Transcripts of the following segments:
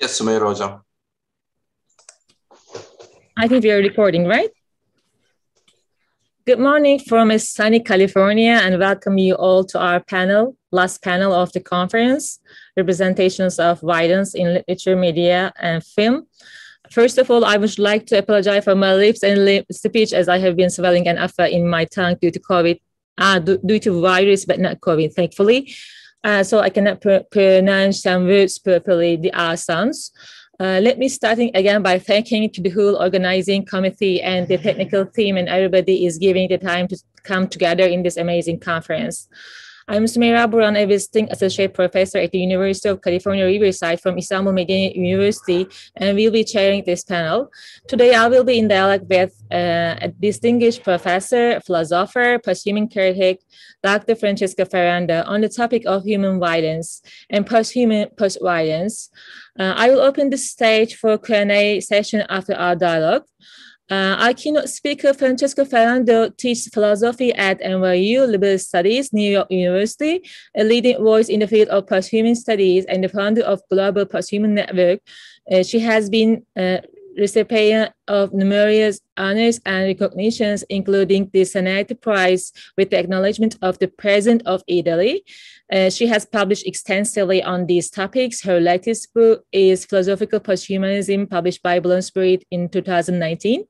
Yes, Sumer Hocam. I think we are recording, right? Good morning from sunny California and welcome you all to our panel, last panel of the conference, representations of violence in literature, media, and film. First of all, I would like to apologize for my lips and lip speech as I have been swelling and alpha in my tongue due to COVID uh, due to virus, but not COVID, thankfully. Uh, so I cannot pr- pronounce some words properly, the R sounds. Uh, let me starting again by thanking to the whole organizing committee and the technical team and everybody is giving the time to come together in this amazing conference. I'm Sumera Buran, a visiting associate professor at the University of California, Riverside from Islam Medina University, and will be chairing this panel. Today, I will be in dialogue with uh, a distinguished professor, philosopher, post-human critic, Dr. Francesca Ferranda, on the topic of human violence and post-human post-violence. Uh, I will open the stage for Q&A session after our dialogue. Uh, our keynote speaker, Francesco Ferrando, teaches philosophy at NYU Liberal Studies, New York University, a leading voice in the field of posthuman studies and the founder of Global Posthuman Network. Uh, she has been uh, recipient of numerous honors and recognitions, including the Senate Prize with the acknowledgement of the President of Italy. Uh, she has published extensively on these topics. Her latest book is Philosophical Posthumanism, published by Bloomsbury Spirit in 2019.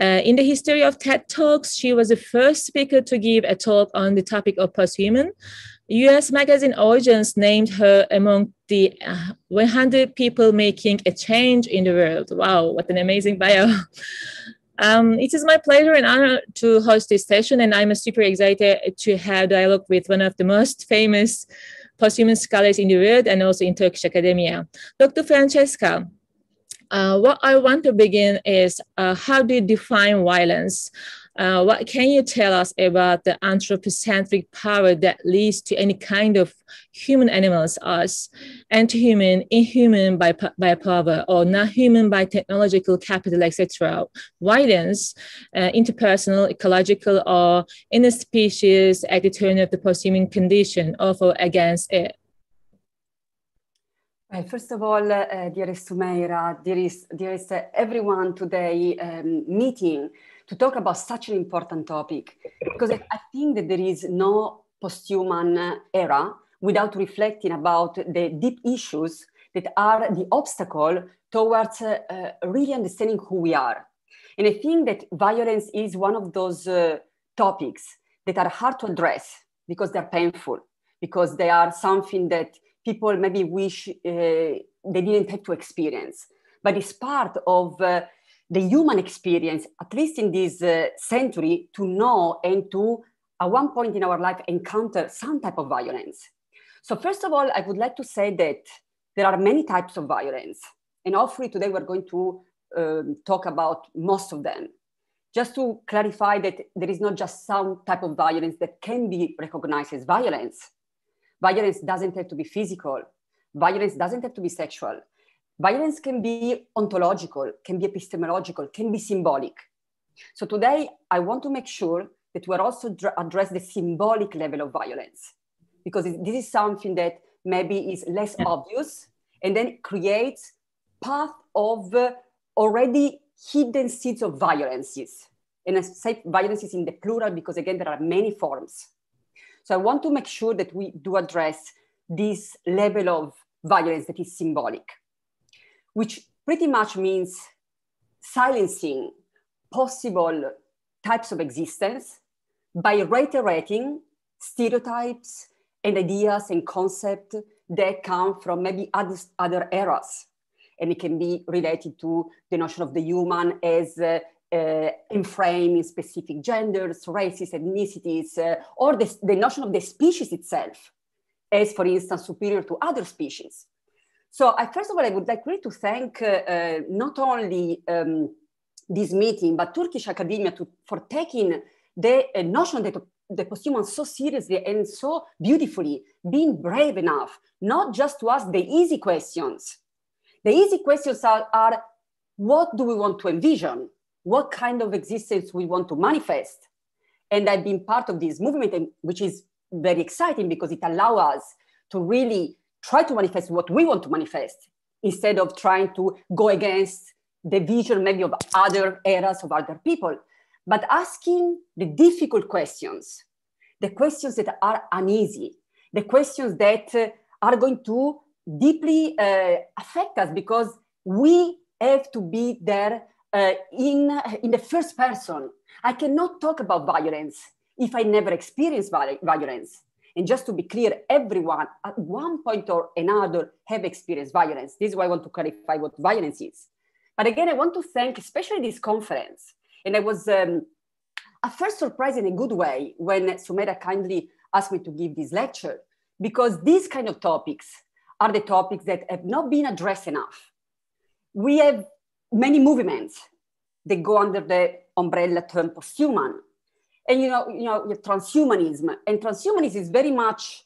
Uh, in the history of TED Talks, she was the first speaker to give a talk on the topic of posthuman. US magazine Origins named her among the uh, 100 people making a change in the world. Wow, what an amazing bio. um, it is my pleasure and honor to host this session, and I'm super excited to have dialogue with one of the most famous posthumous scholars in the world and also in Turkish academia, Dr. Francesca. Uh, what I want to begin is uh, how do you define violence? Uh, what can you tell us about the anthropocentric power that leads to any kind of human animals, us, anti-human, inhuman by, by power, or not human by technological capital, etc., violence, uh, interpersonal, ecological, or inner species at the turn of the post-human condition, or for against it? Well, first of all, uh, dearest Sumeira, dearest, dearest uh, everyone today um, meeting, to talk about such an important topic because I think that there is no post-human era without reflecting about the deep issues that are the obstacle towards uh, uh, really understanding who we are. And I think that violence is one of those uh, topics that are hard to address because they're painful, because they are something that people maybe wish uh, they didn't have to experience. But it's part of uh, the human experience, at least in this uh, century, to know and to, at one point in our life, encounter some type of violence. So, first of all, I would like to say that there are many types of violence. And hopefully, today we're going to um, talk about most of them. Just to clarify that there is not just some type of violence that can be recognized as violence. Violence doesn't have to be physical, violence doesn't have to be sexual Violence can be ontological, can be epistemological, can be symbolic. So today, I want to make sure that we're also address the symbolic level of violence, because this is something that maybe is less yeah. obvious, and then creates path of uh, already hidden seeds of violences. And I say violences in the plural because again, there are many forms. So I want to make sure that we do address this level of violence that is symbolic which pretty much means silencing possible types of existence by reiterating stereotypes and ideas and concepts that come from maybe other, other eras. And it can be related to the notion of the human as uh, uh, in specific genders, races, ethnicities, uh, or the, the notion of the species itself, as for instance, superior to other species. So I, first of all, I would like really to thank uh, uh, not only um, this meeting, but Turkish academia to, for taking the uh, notion that the posthumans so seriously and so beautifully, being brave enough not just to ask the easy questions. The easy questions are, are what do we want to envision? What kind of existence we want to manifest? And I've been part of this movement, which is very exciting because it allows us to really try to manifest what we want to manifest instead of trying to go against the vision maybe of other eras of other people but asking the difficult questions the questions that are uneasy the questions that uh, are going to deeply uh, affect us because we have to be there uh, in, uh, in the first person. I cannot talk about violence if I never experience violence. And just to be clear, everyone at one point or another have experienced violence. This is why I want to clarify what violence is. But again, I want to thank especially this conference. And I was um, at first surprised in a good way when Sumera kindly asked me to give this lecture, because these kind of topics are the topics that have not been addressed enough. We have many movements that go under the umbrella term posthuman, and you know, you know, transhumanism. And transhumanism is very much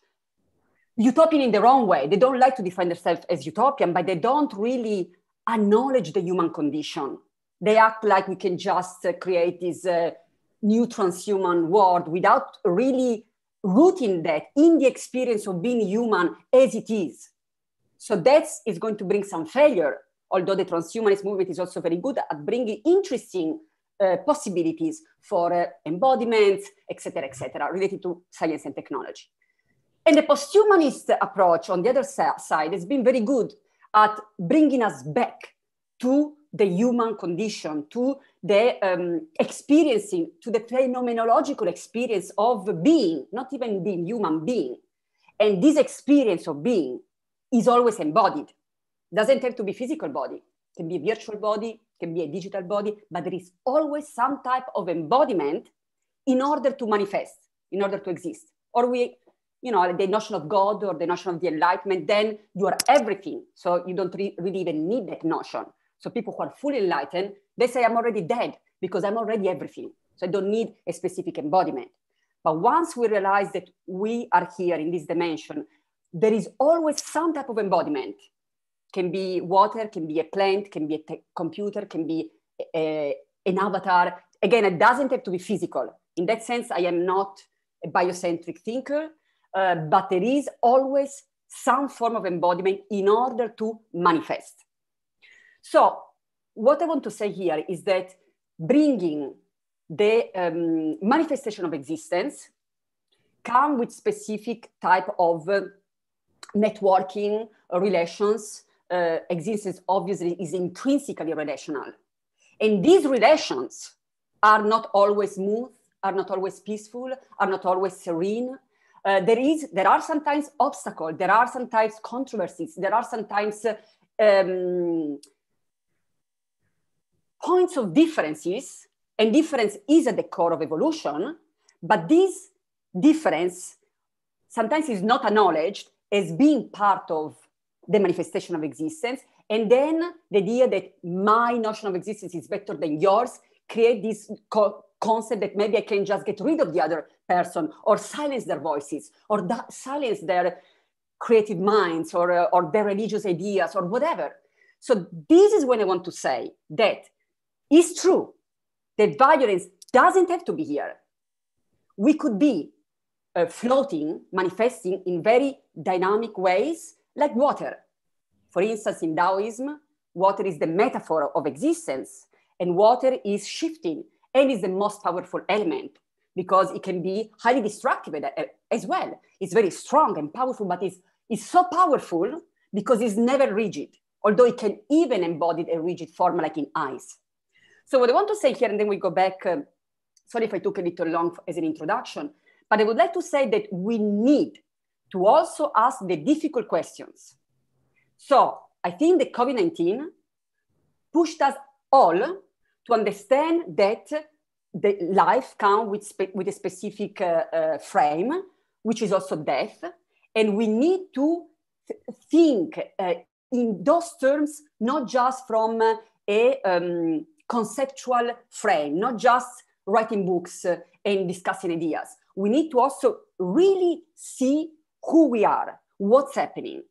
utopian in their own way. They don't like to define themselves as utopian, but they don't really acknowledge the human condition. They act like we can just uh, create this uh, new transhuman world without really rooting that in the experience of being human as it is. So that is going to bring some failure, although the transhumanist movement is also very good at bringing interesting Eh, possibilities for uh, embodiments, etc., etc., related to science and technology. And the posthumanist approach, on the other side, has been very good at bringing us back to the human condition, to the um, experiencing, to the phenomenological experience of being, not even being human being. And this experience of being is always embodied, doesn't have to be physical body, can be a virtual body, can be a digital body, but there is always some type of embodiment in order to manifest, in order to exist. Or we, you know, the notion of God or the notion of the enlightenment, then you are everything. So you don't re- really even need that notion. So people who are fully enlightened, they say, I'm already dead because I'm already everything. So I don't need a specific embodiment. But once we realize that we are here in this dimension, there is always some type of embodiment can be water, can be a plant, can be a te- computer, can be a, eh, eh, an avatar. Again, it doesn't have to be physical. In that sense, I am not a biocentric thinker, uh, but there is always some form of embodiment in order to manifest. So, what I want to say here is that bringing the um, manifestation of existence come with specific type of uh, networking uh, relations uh, existence obviously is intrinsically relational. And these relations are not always smooth, are not always peaceful, are not always serene. Uh, there, is, there are sometimes obstacles, there are sometimes controversies, there are sometimes uh, um, points of differences, and difference is at the core of evolution, but this difference sometimes is not acknowledged as being part of the manifestation of existence. And then the idea that my notion of existence is better than yours create this co- concept that maybe I can just get rid of the other person or silence their voices or da- silence their creative minds or, uh, or their religious ideas or whatever. So this is when I want to say that it's true that violence doesn't have to be here. We could be uh, floating, manifesting in very dynamic ways like water. For instance, in Taoism, water is the metaphor of existence, and water is shifting and is the most powerful element because it can be highly destructive as well. It's very strong and powerful, but it's, it's so powerful because it's never rigid, although it can even embody a rigid form like in ice. So what I want to say here, and then we go back, um, sorry if I took a little long as an introduction, but I would like to say that we need to also ask the difficult questions. So I think the COVID 19 pushed us all to understand that the life comes with, spe- with a specific uh, uh, frame, which is also death. And we need to th- think uh, in those terms, not just from uh, a um, conceptual frame, not just writing books uh, and discussing ideas. We need to also really see who we are, what's happening.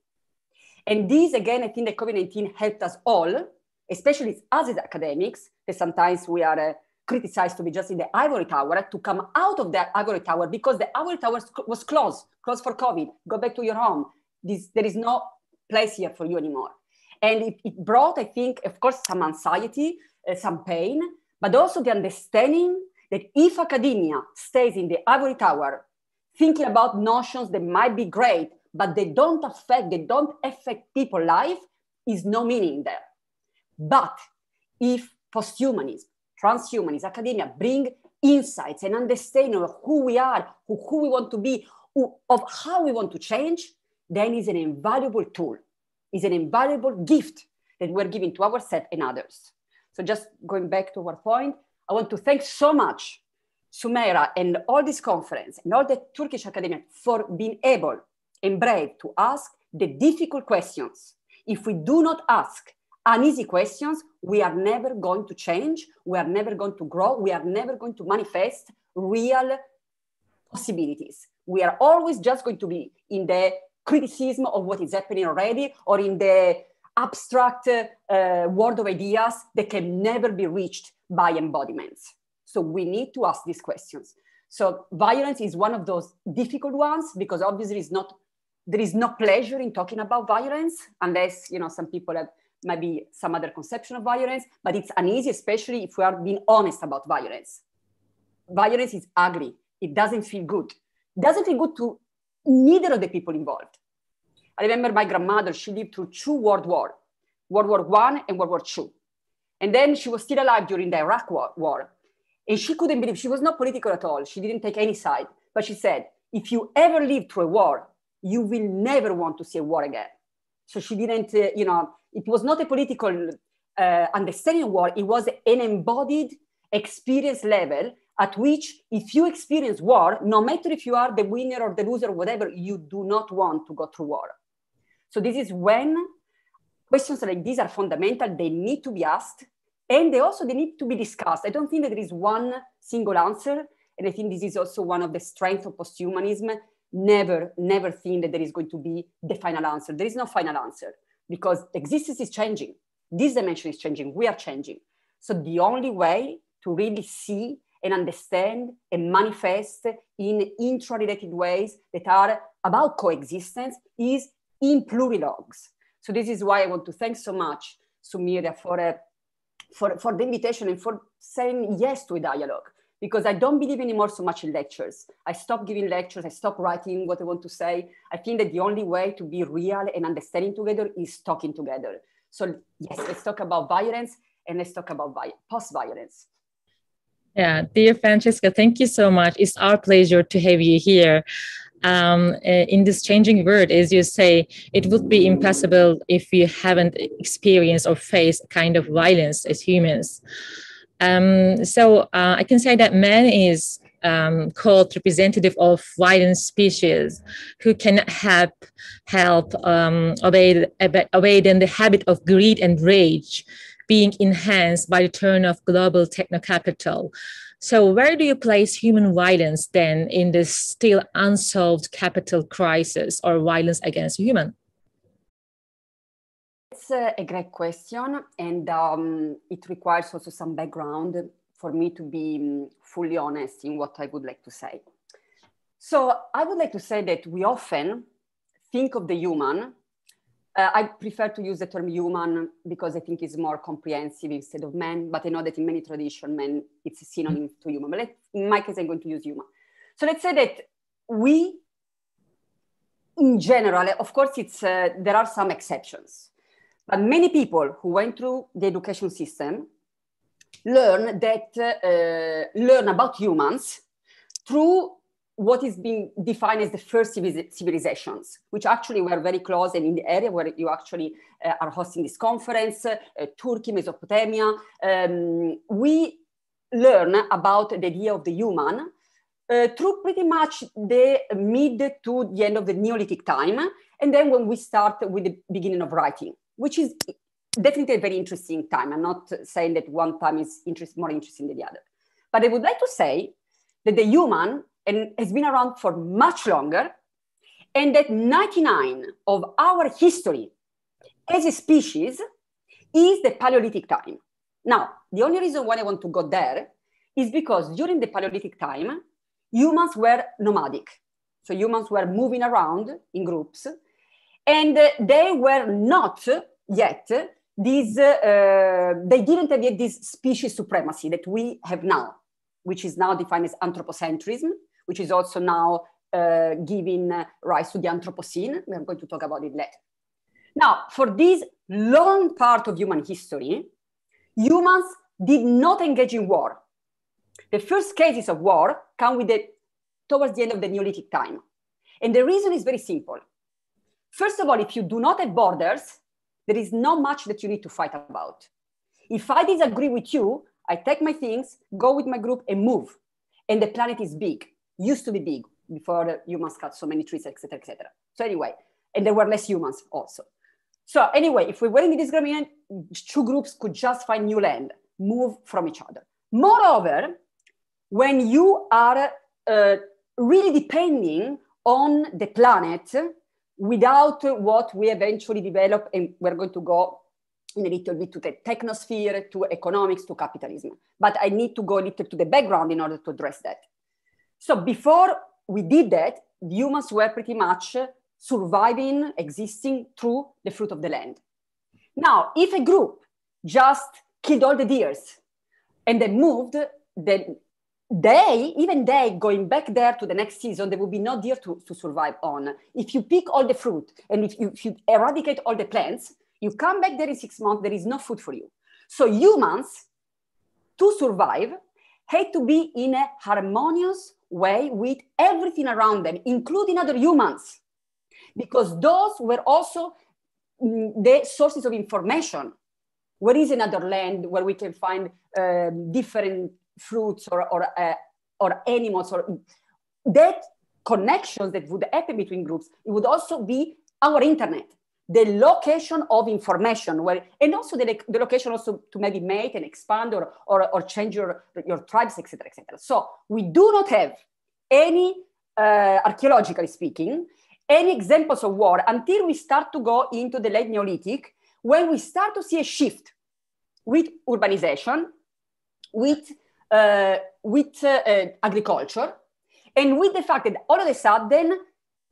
And this, again, I think the COVID 19 helped us all, especially us as academics, that sometimes we are uh, criticized to be just in the ivory tower, to come out of the ivory tower because the ivory tower was closed, closed for COVID. Go back to your home. This, there is no place here for you anymore. And it, it brought, I think, of course, some anxiety, uh, some pain, but also the understanding that if academia stays in the ivory tower thinking about notions that might be great, but they don't affect, they don't affect people's life, is no meaning there. But if posthumanism, transhumanism, academia bring insights and understanding of who we are, who, who we want to be, who, of how we want to change, then is an invaluable tool, is an invaluable gift that we're giving to ourselves and others. So just going back to our point, I want to thank so much Sumera and all this conference and all the Turkish academia for being able and brave to ask the difficult questions. If we do not ask uneasy questions, we are never going to change, we are never going to grow, we are never going to manifest real possibilities. We are always just going to be in the criticism of what is happening already or in the abstract uh, world of ideas that can never be reached by embodiments. So we need to ask these questions. So violence is one of those difficult ones because obviously it's not there is no pleasure in talking about violence unless you know some people have maybe some other conception of violence, but it's uneasy, especially if we are being honest about violence. Violence is ugly. It doesn't feel good. It doesn't feel good to neither of the people involved. I remember my grandmother, she lived through two world wars, World War One and World War Two. And then she was still alive during the Iraq war, war. And she couldn't believe, she was not political at all. She didn't take any side. But she said, if you ever live through a war, you will never want to see a war again. So she didn't, uh, you know, it was not a political uh, understanding of war, it was an embodied experience level at which, if you experience war, no matter if you are the winner or the loser, or whatever, you do not want to go through war. So, this is when questions like these are fundamental, they need to be asked. And they also they need to be discussed. I don't think that there is one single answer. And I think this is also one of the strengths of posthumanism. Never, never think that there is going to be the final answer. There is no final answer because existence is changing. This dimension is changing. We are changing. So the only way to really see and understand and manifest in intra-related ways that are about coexistence is in plurilogs. So this is why I want to thank so much Sumiria for a uh, for, for the invitation and for saying yes to a dialogue because I don't believe anymore so much in lectures. I stopped giving lectures, I stopped writing what I want to say. I think that the only way to be real and understanding together is talking together. So yes, let's talk about violence and let's talk about vi- post-violence. Yeah, dear Francesca, thank you so much. It's our pleasure to have you here um, uh, in this changing world, as you say, it would be impossible if we haven't experienced or faced kind of violence as humans. Um, so uh, I can say that man is um, called representative of violent species who can help help um, obey, obey then the habit of greed and rage being enhanced by the turn of global techno capital so, where do you place human violence then in this still unsolved capital crisis or violence against human? It's a great question, and um, it requires also some background for me to be mm, fully honest in what I would like to say. So, I would like to say that we often think of the human uh, I prefer to use the term human because I think it's more comprehensive instead of man, but I know that in many traditions, "men" it's a synonym mm-hmm. to human. But let, in my case, I'm going to use human. So let's say that we, in general, of course, it's, uh, there are some exceptions, but many people who went through the education system learn that, uh, uh learn about humans through what is being defined as the first civilizations, which actually were very close and in the area where you actually uh, are hosting this conference, uh, Turkey, Mesopotamia. Um, we learn about the idea of the human uh, through pretty much the mid to the end of the Neolithic time, and then when we start with the beginning of writing, which is definitely a very interesting time. I'm not saying that one time is interest, more interesting than the other. But I would like to say that the human and has been around for much longer, and that 99 of our history as a species is the Paleolithic time. Now, the only reason why I want to go there is because during the Paleolithic time, humans were nomadic. So humans were moving around in groups, and uh, they were not yet these, uh, uh, they didn't have yet this species supremacy that we have now, which is now defined as anthropocentrism which is also now uh, giving rise to the Anthropocene. We're going to talk about it later. Now, for this long part of human history, humans did not engage in war. The first cases of war come with the, towards the end of the Neolithic time. And the reason is very simple. First of all, if you do not have borders, there is not much that you need to fight about. If I disagree with you, I take my things, go with my group, and move. And the planet is big used to be big before humans cut so many trees, etc., etc. So anyway, and there were less humans also. So anyway, if we were in this grammarian, two groups could just find new land, move from each other. Moreover, when you are uh, really depending on the planet without what we eventually develop, and we're going to go in a little bit to the technosphere, to economics, to capitalism. But I need to go a little to the background in order to address that. So before we did that, humans were pretty much surviving, existing through the fruit of the land. Now, if a group just killed all the deers and then moved, then they, even they, going back there to the next season, there will be no deer to, to survive on. If you pick all the fruit and if you, if you eradicate all the plants, you come back there in six months, there is no food for you. So humans, to survive, had to be in a harmonious way with everything around them, including other humans, because those were also mm, the sources of information. Where is another land where we can find um, different fruits or, or, uh, or animals? Or that connections that would happen between groups, it would also be our internet the location of information where, and also the, the location also to maybe make and expand or, or, or change your, your tribes, etc., etc. So we do not have any, uh, archaeologically speaking, any examples of war until we start to go into the late Neolithic, when we start to see a shift with urbanization, with, uh, with uh, uh agriculture, and with the fact that all of a sudden,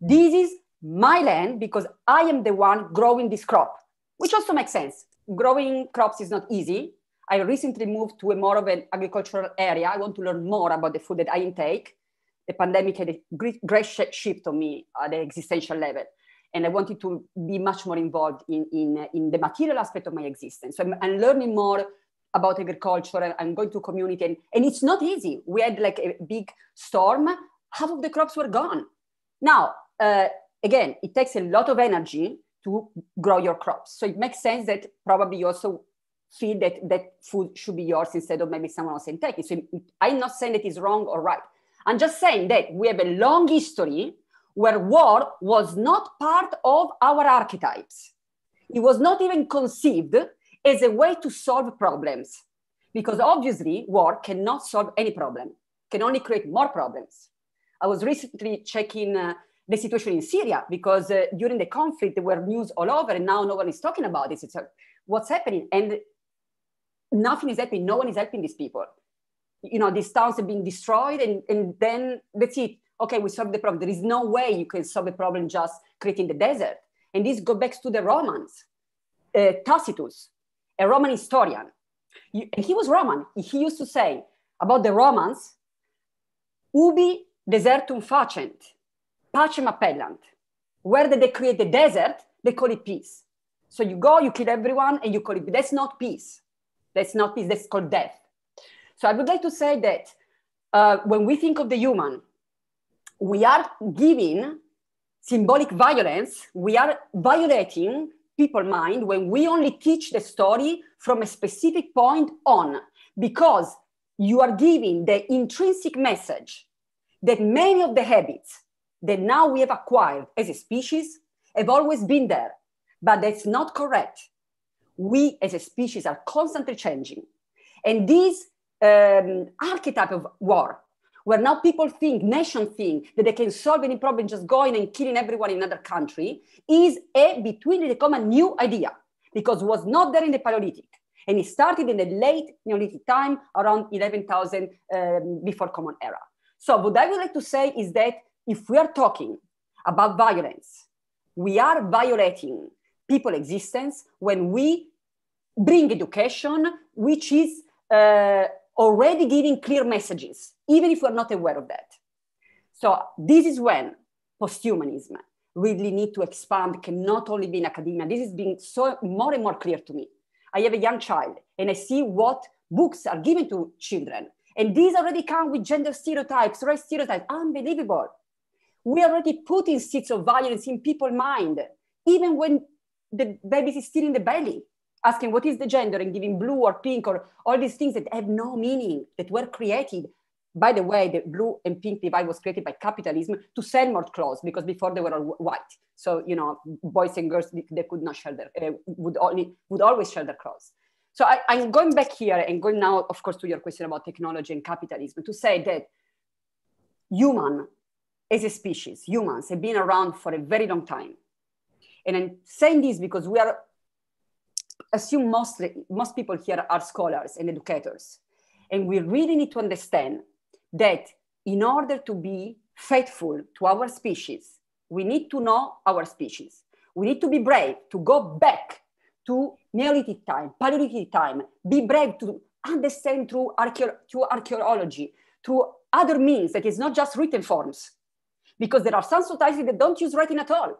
this is my land because I am the one growing this crop, which also makes sense. Growing crops is not easy. I recently moved to a more of an agricultural area. I want to learn more about the food that I intake. The pandemic had a great, great shift on me at the existential level. And I wanted to be much more involved in, in, in the material aspect of my existence. So I'm, I'm learning more about agriculture and going to community. And, and it's not easy. We had like a big storm. Half of the crops were gone. Now, uh, again, it takes a lot of energy to grow your crops. So it makes sense that probably you also feel that that food should be yours instead of maybe someone else can take it. So I'm not saying that it's wrong or right. I'm just saying that we have a long history where war was not part of our archetypes. It was not even conceived as a way to solve problems. Because obviously, war cannot solve any problem, can only create more problems. I was recently checking uh, the situation in Syria, because uh, during the conflict there were news all over, and now no one is talking about this. It's uh, what's happening, and nothing is happening. No one is helping these people. You know, these towns have been destroyed, and, and then that's it. Okay, we solve the problem. There is no way you can solve a problem just creating the desert. And this goes back to the Romans, uh, Tacitus, a Roman historian. You, and he was Roman. He used to say about the Romans, ubi desertum facent, Pachamappelland, where they create the desert, they call it peace. So you go, you kill everyone, and you call it that's not peace. That's not peace, that's called death. So I would like to say that uh, when we think of the human, we are giving symbolic violence, we are violating people's mind when we only teach the story from a specific point on, because you are giving the intrinsic message that many of the habits that now we have acquired as a species have always been there, but that's not correct. We as a species are constantly changing. And this um, archetype of war, where now people think, nation think, that they can solve any problem just going and killing everyone in another country, is a between the common new idea because was not there in the Paleolithic. And it started in the late Neolithic time, around 11,000 um, before Common Era. So what I would like to say is that if we are talking about violence, we are violating people existence when we bring education, which is uh, already giving clear messages, even if we're not aware of that. So this is when posthumanism really need to expand, can not only be in academia. This is being so more and more clear to me. I have a young child and I see what books are given to children. And these already come with gender stereotypes, race stereotypes, unbelievable we are already putting seeds of violence in people's mind, even when the baby is still in the belly, asking what is the gender and giving blue or pink or all these things that have no meaning, that were created. By the way, the blue and pink divide was created by capitalism to sell more clothes because before they were all white. So, you know, boys and girls, they could not share their, uh, would, only, would always share their clothes. So I, I'm going back here and going now, of course, to your question about technology and capitalism to say that human as a species, humans have been around for a very long time. And I'm saying this because we are, assume mostly, most people here are scholars and educators. And we really need to understand that in order to be faithful to our species, we need to know our species. We need to be brave to go back to Neolithic time, Paleolithic time, be brave to understand through, archeo- through archaeology, through other means that is not just written forms, because there are some societies that don't use writing at all.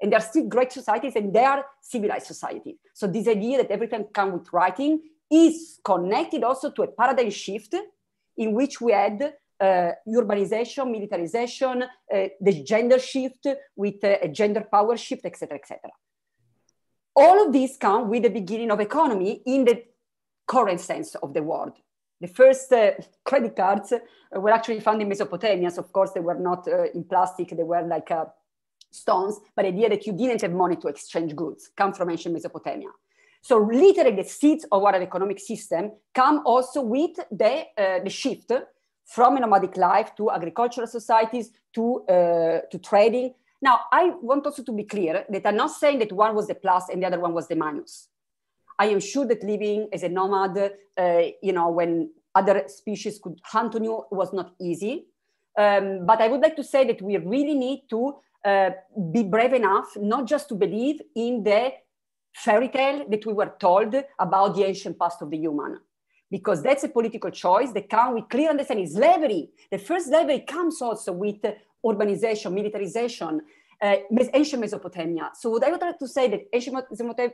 And they're still great societies and they are civilized societies. So this idea that everything comes with writing is connected also to a paradigm shift in which we had uh, urbanization, militarization, uh, the gender shift with uh, a gender power shift, etc., etc. All of this come with the beginning of economy in the current sense of the word. The first uh, credit cards uh, were actually found in Mesopotamia. So, of course, they were not uh, in plastic, they were like uh, stones, but the idea that you didn't have money to exchange goods come from ancient Mesopotamia. So literally the seeds of our economic system come also with the, uh, the shift from a nomadic life to agricultural societies, to, uh, to trading. Now, I want also to be clear that I'm not saying that one was the plus and the other one was the minus. I am sure that living as a nomad, uh, you know, when other species could hunt on you was not easy. Um, but I would like to say that we really need to uh, be brave enough not just to believe in the fairy tale that we were told about the ancient past of the human, because that's a political choice that comes with clear understanding. Slavery, the first slavery comes also with urbanization, militarization uh, ancient Mesopotamia. So what I would like to say that ancient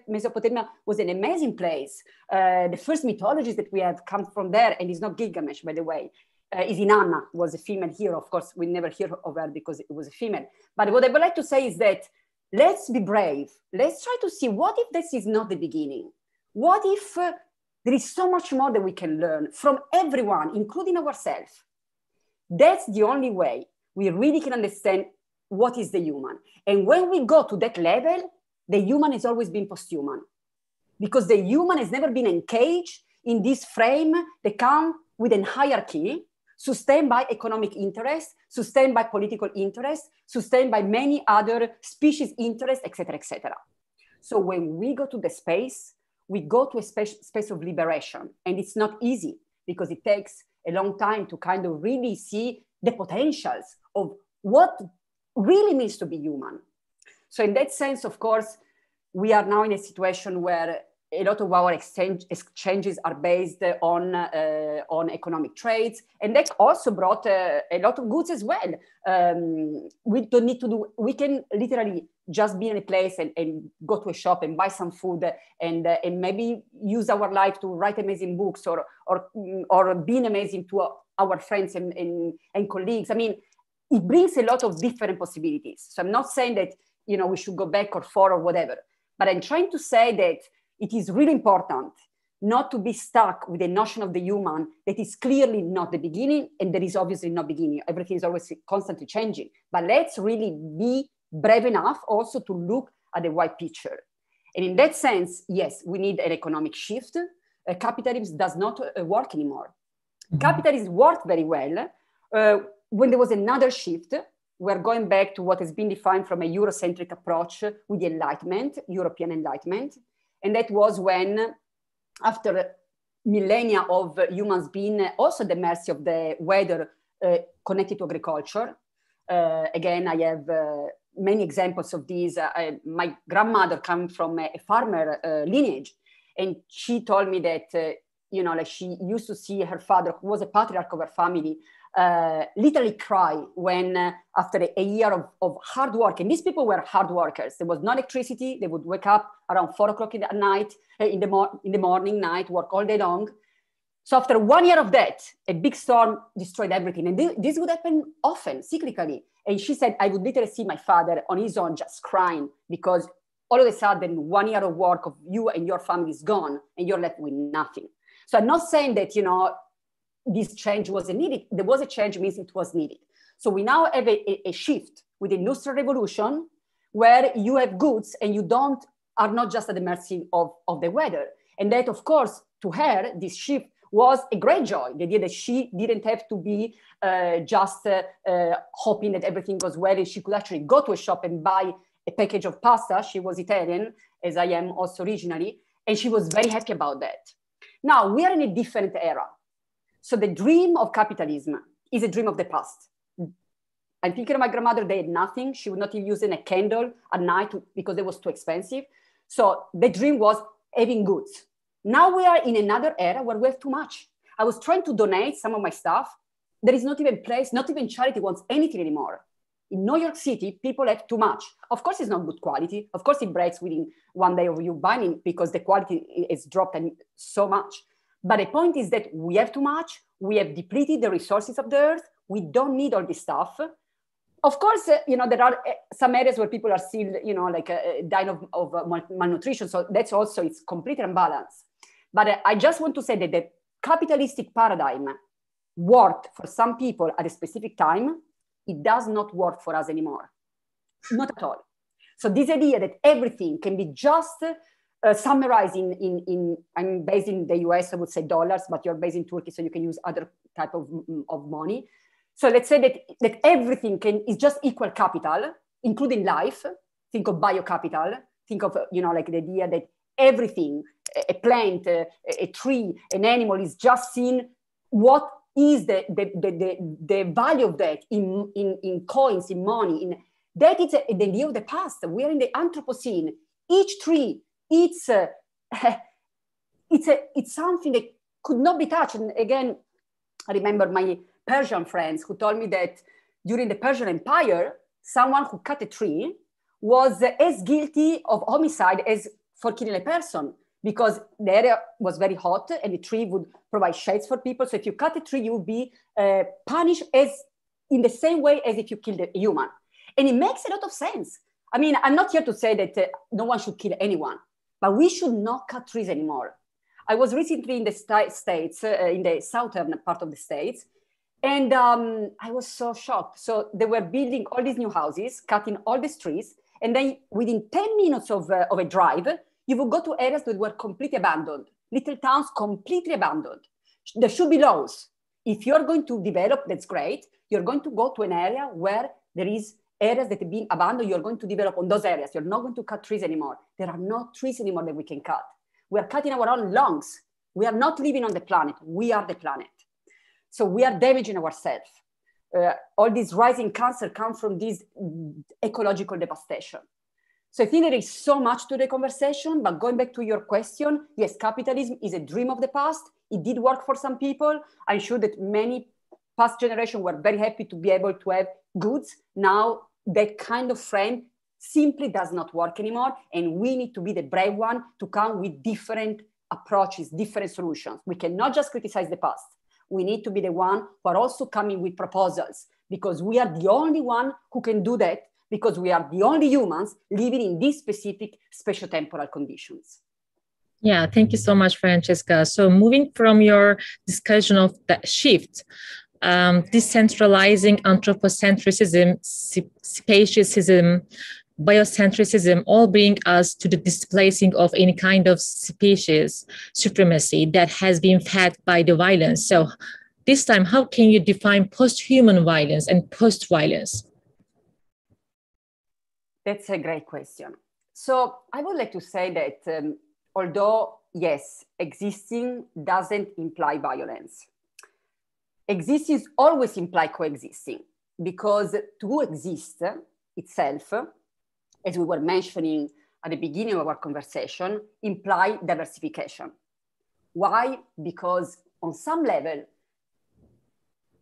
Mesopotamia was an amazing place. Uh, the first mythologies that we have come from there, and it's not Gilgamesh, by the way. Uh, Inanna was a female hero. Of course, we never hear of her because it was a female. But what I would like to say is that let's be brave. Let's try to see what if this is not the beginning? What if uh, there is so much more that we can learn from everyone, including ourselves? That's the only way we really can understand what is the human. And when we go to that level, the human has always been posthuman because the human has never been encaged in this frame that comes with a hierarchy sustained by economic interests, sustained by political interests, sustained by many other species interests, etc., etc. So when we go to the space, we go to a space of liberation, and it's not easy because it takes a long time to kind of really see the potentials of what really means to be human. So, in that sense, of course, we are now in a situation where a lot of our exchange, exchanges are based on, uh, on economic trades, and that also brought uh, a lot of goods as well. Um, we don't need to do, we can literally just be in a place and, and go to a shop and buy some food and, uh, and maybe use our life to write amazing books or, or, or being amazing to our friends and, and, and colleagues. I mean, it brings a lot of different possibilities. So I'm not saying that you know we should go back or forward or whatever, but I'm trying to say that it is really important not to be stuck with a notion of the human that is clearly not the beginning and there is obviously no beginning. Everything is always constantly changing. But let's really be brave enough also to look at the wide picture. And in that sense, yes, we need an economic shift. Uh, capitalism does not uh, work anymore. Mm-hmm. Capitalism worked very well. Uh, when there was another shift, we're going back to what has been defined from a Eurocentric approach with the Enlightenment, European Enlightenment. And that was when, after millennia of humans being also the mercy of the weather uh, connected to agriculture, uh, again, I have uh, many examples of these. Uh, I, my grandmother comes from a, a farmer uh, lineage, and she told me that, uh, you know, like she used to see her father, who was a patriarch of her family, uh, literally cry when uh, after a year of, of hard work and these people were hard workers there was no electricity they would wake up around four o'clock in the night uh, in the, mor- in the morning night work all day long so after one year of that a big storm destroyed everything and th- this would happen often cyclically and she said i would literally see my father on his own just crying because all of a sudden one year of work of you and your family is gone and you're left with nothing so i'm not saying that you know this change was needed. There was a change means it was needed. So we now have a, a shift with the industrial revolution where you have goods and you don't are not just at the mercy of, of the weather. And that, of course, to her, this shift was a great joy. The idea that she didn't have to be uh, just uh, uh, hoping that everything goes well and she could actually go to a shop and buy a package of pasta. She was Italian, as I am also originally, and she was very happy about that. Now we are in a different era. So the dream of capitalism is a dream of the past. I'm thinking of my grandmother, they had nothing. She would not even use a candle at night because it was too expensive. So the dream was having goods. Now we are in another era where we have too much. I was trying to donate some of my stuff. There is not even place, not even charity wants anything anymore. In New York City, people have too much. Of course, it's not good quality. Of course, it breaks within one day of you buying because the quality is dropped so much. But the point is that we have too much, we have depleted the resources of the earth, we don't need all this stuff. Of course, uh, you know, there are uh, some areas where people are still, you know, like uh, uh dying of, of uh, malnutrition. So that's also, it's complete imbalance. But uh, I just want to say that the capitalistic paradigm worked for some people at a specific time. It does not work for us anymore. Not at all. So this idea that everything can be just uh, summarizing in, in, I'm based in the US, I would say dollars, but you're based in Turkey, so you can use other type of, mm, mm, of money. So let's say that, that everything can is just equal capital, including life. Think of biocapital. Think of, you know, like the idea that everything, a plant, a, a tree, an animal is just seen what is the, the, the, the, the value of that in, in, in coins, in money. In, that is the idea of the past. We are in the Anthropocene. Each tree it's uh, a, it's a, it's something that could not be touched. And again, I remember my Persian friends who told me that during the Persian Empire, someone who cut a tree was as guilty of homicide as for killing a person because the area was very hot and the tree would provide shades for people. So if you cut a tree, you would be uh, punished as in the same way as if you killed a human. And it makes a lot of sense. I mean, I'm not here to say that uh, no one should kill anyone, but we should not cut trees anymore. I was recently in the States, uh, in the southern part of the States, and um, I was so shocked. So they were building all these new houses, cutting all these trees, and then within 10 minutes of, uh, of a drive, you would go to areas that were completely abandoned, little towns completely abandoned. There should be laws. If you're going to develop, that's great. You're going to go to an area where there is areas that have been abandoned, you're going to develop on those areas. You're not going to cut trees anymore. There are no trees anymore that we can cut. We are cutting our own lungs. We are not living on the planet. We are the planet. So we are damaging ourselves. Uh, all these rising cancer come from this ecological devastation. So I think there is so much to the conversation, but going back to your question, yes, capitalism is a dream of the past. It did work for some people. I'm sure that many past generations were very happy to be able to have goods. Now that kind of frame simply does not work anymore. And we need to be the brave one to come with different approaches, different solutions. We cannot just criticize the past. We need to be the one who are also coming with proposals because we are the only one who can do that because we are the only humans living in these specific temporal conditions. Yeah, thank you so much, Francesca. So, moving from your discussion of that shift, um, decentralizing anthropocentrism, speciesism, biocentrism, all bring us to the displacing of any kind of species supremacy that has been fed by the violence. So this time, how can you define post-human violence and post-violence? That's a great question. So I would like to say that um, although, yes, existing doesn't imply violence Exist is always imply coexisting because to exist itself, as we were mentioning at the beginning of our conversation, imply diversification. Why? Because on some level,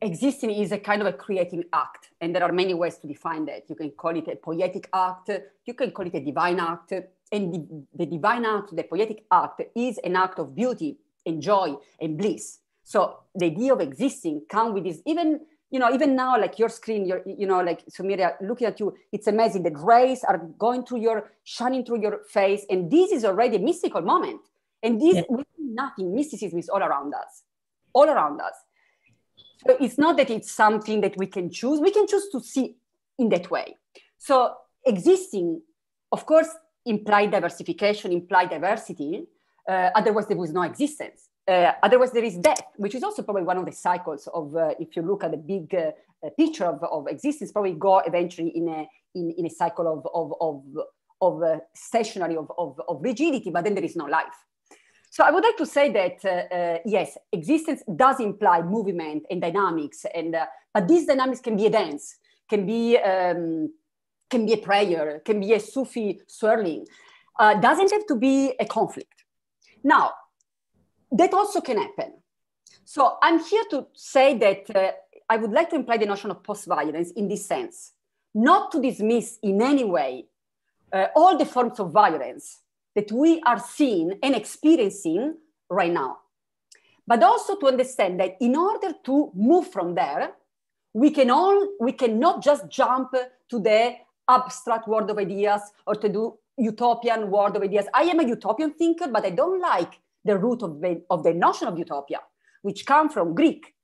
existing is a kind of a creating act, and there are many ways to define that. You can call it a poetic act, you can call it a divine act, and the, the divine act, the poetic act, is an act of beauty and joy and bliss. So the idea of existing come with this, even, you know, even now, like your screen, your, you know, like Sumeria looking at you, it's amazing. The rays are going through your, shining through your face. And this is already a mystical moment. And this, yeah. nothing, mysticism is all around us, all around us. So it's not that it's something that we can choose. We can choose to see in that way. So existing, of course, imply diversification, imply diversity. Uh, otherwise, there was no existence. Uh, otherwise, there is death, which is also probably one of the cycles of, uh, if you look at the big uh, uh picture of, of existence, probably go eventually in a, in, in a cycle of, of, of, of uh, stationary, of, of, of, rigidity, but then there is no life. So I would like to say that, uh, yes, existence does imply movement and dynamics, and, but these dynamics can be a dance, can be, um, can be a prayer, can be a Sufi swirling. doesn't have to be a conflict. Now, that also can happen. So I'm here to say that uh, I would like to imply the notion of post-violence in this sense, not to dismiss in any way uh, all the forms of violence that we are seeing and experiencing right now, but also to understand that in order to move from there, we can all we cannot just jump to the abstract world of ideas or to do utopian world of ideas. I am a utopian thinker, but I don't like the root of the, of the notion of utopia, which come from Greek,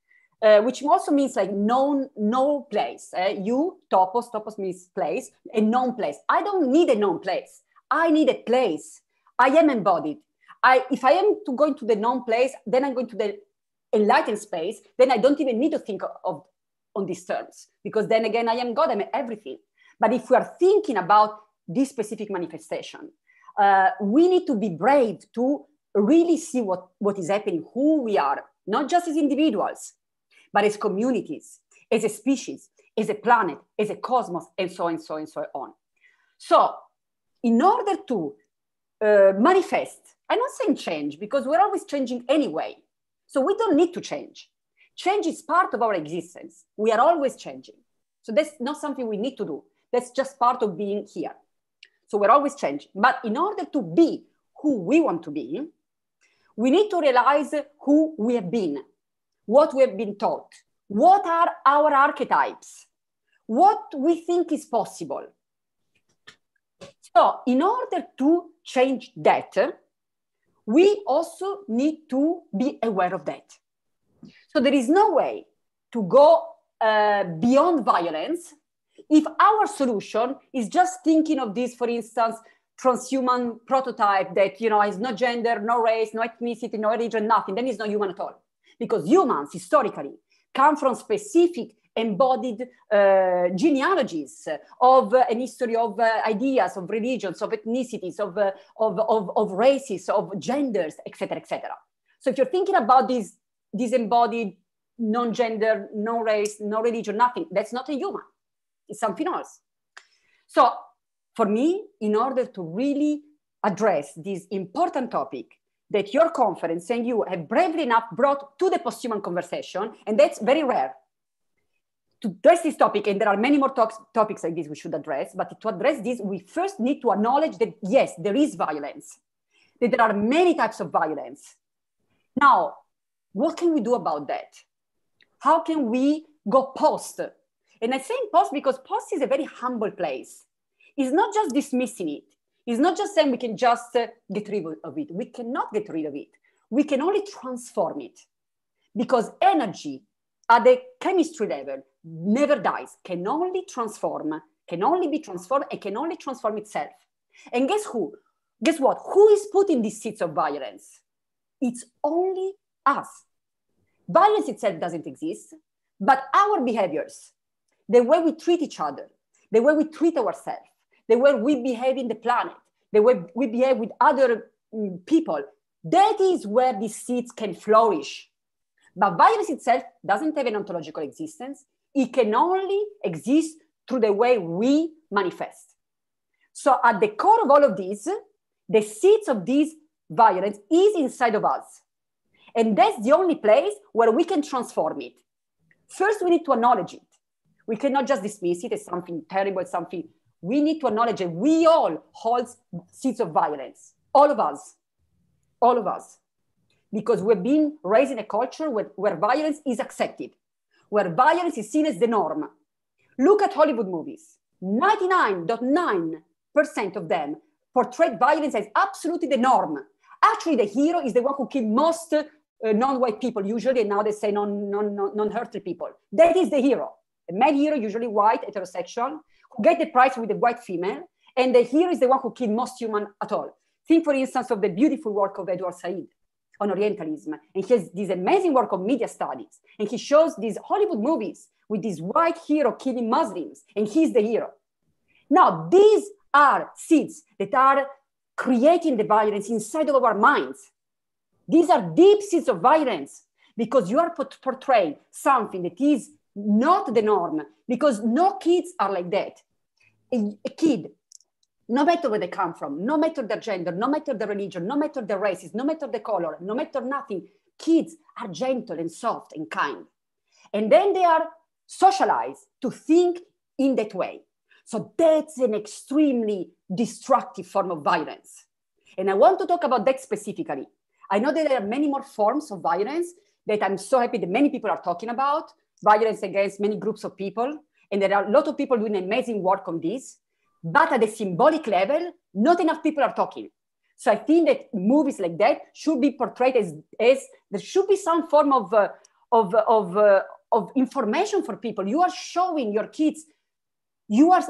uh, which also means like known, no place. Uh, you, topos, topos means place, a known place. I don't need a known place. I need a place. I am embodied. I, if I am to go into the known place, then I'm going to the enlightened space, then I don't even need to think of, of on these terms, because then again, I am God, I'm everything. But if we are thinking about this specific manifestation, uh, we need to be brave to really see what, what is happening, who we are, not just as individuals, but as communities, as a species, as a planet, as a cosmos, and so and so and so on. So, in order to uh, manifest, I'm not saying change because we're always changing anyway. So, we don't need to change. Change is part of our existence. We are always changing. So, that's not something we need to do. That's just part of being here. So, we're always changing. But in order to be who we want to be, we need to realize who we have been, what we have been taught, what are our archetypes, what we think is possible. So, in order to change that, we also need to be aware of that. So, there is no way to go uh, beyond violence if our solution is just thinking of this, for instance, transhuman prototype that you know has no gender, no race, no ethnicity, no religion, nothing, then it's not human at all. Because humans historically come from specific embodied uh, genealogies of uh, an history of uh, ideas, of religions, of ethnicities, of, uh, of, of, of, races, of genders, etc., etc. So if you're thinking about this disembodied, non-gender, no race, no religion, nothing, that's not a human. It's something else. So for me, in order to really address this important topic that your conference and you have bravely enough brought to the post-human conversation, and that's very rare. To address this topic, and there are many more talks, topics like this we should address, but to address this, we first need to acknowledge that yes, there is violence, that there are many types of violence. Now, what can we do about that? How can we go post? And I say post because post is a very humble place is not just dismissing it. It's not just saying we can just uh, get rid of it. We cannot get rid of it. We can only transform it because energy at the chemistry level never dies, can only transform, can only be transformed, and can only transform itself. And guess who? Guess what? Who is putting these seeds of violence? It's only us. Violence itself doesn't exist, but our behaviors, the way we treat each other, the way we treat ourselves, the way we behave in the planet, the way we behave with other mm, people. That is where these seeds can flourish. But virus itself doesn't have an ontological existence. It can only exist through the way we manifest. So at the core of all of this, the seeds of this violence is inside of us. And that's the only place where we can transform it. First, we need to acknowledge it. We cannot just dismiss it as something terrible, something we need to acknowledge that we all hold seeds of violence, all of us, all of us, because we've been raised in a culture where, where violence is accepted, where violence is seen as the norm. Look at Hollywood movies. 99.9% of them portray violence as absolutely the norm. Actually, the hero is the one who killed most uh, non-white people usually, and now they say non, non, non, hurtful people. That is the hero. A male hero, usually white, heterosexual, get the prize with a white female, and the hero is the one who killed most human at all. Think, for instance, of the beautiful work of Edward Said on Orientalism. And he has this amazing work on media studies. And he shows these Hollywood movies with this white hero killing Muslims, and he's the hero. Now, these are seeds that are creating the violence inside of our minds. These are deep seeds of violence because you are portraying something that is not the norm, because no kids are like that a kid, no matter where they come from, no matter their gender, no matter their religion, no matter their races, no matter the color, no matter nothing, kids are gentle and soft and kind. And then they are socialized to think in that way. So that's an extremely destructive form of violence. And I want to talk about that specifically. I know that there are many more forms of violence that I'm so happy that many people are talking about violence against many groups of people, and there are a lot of people doing amazing work on this. But at the symbolic level, not enough people are talking. So I think that movies like that should be portrayed as, as there should be some form of, uh, of, of, uh, of information for people. You are showing your kids, you are,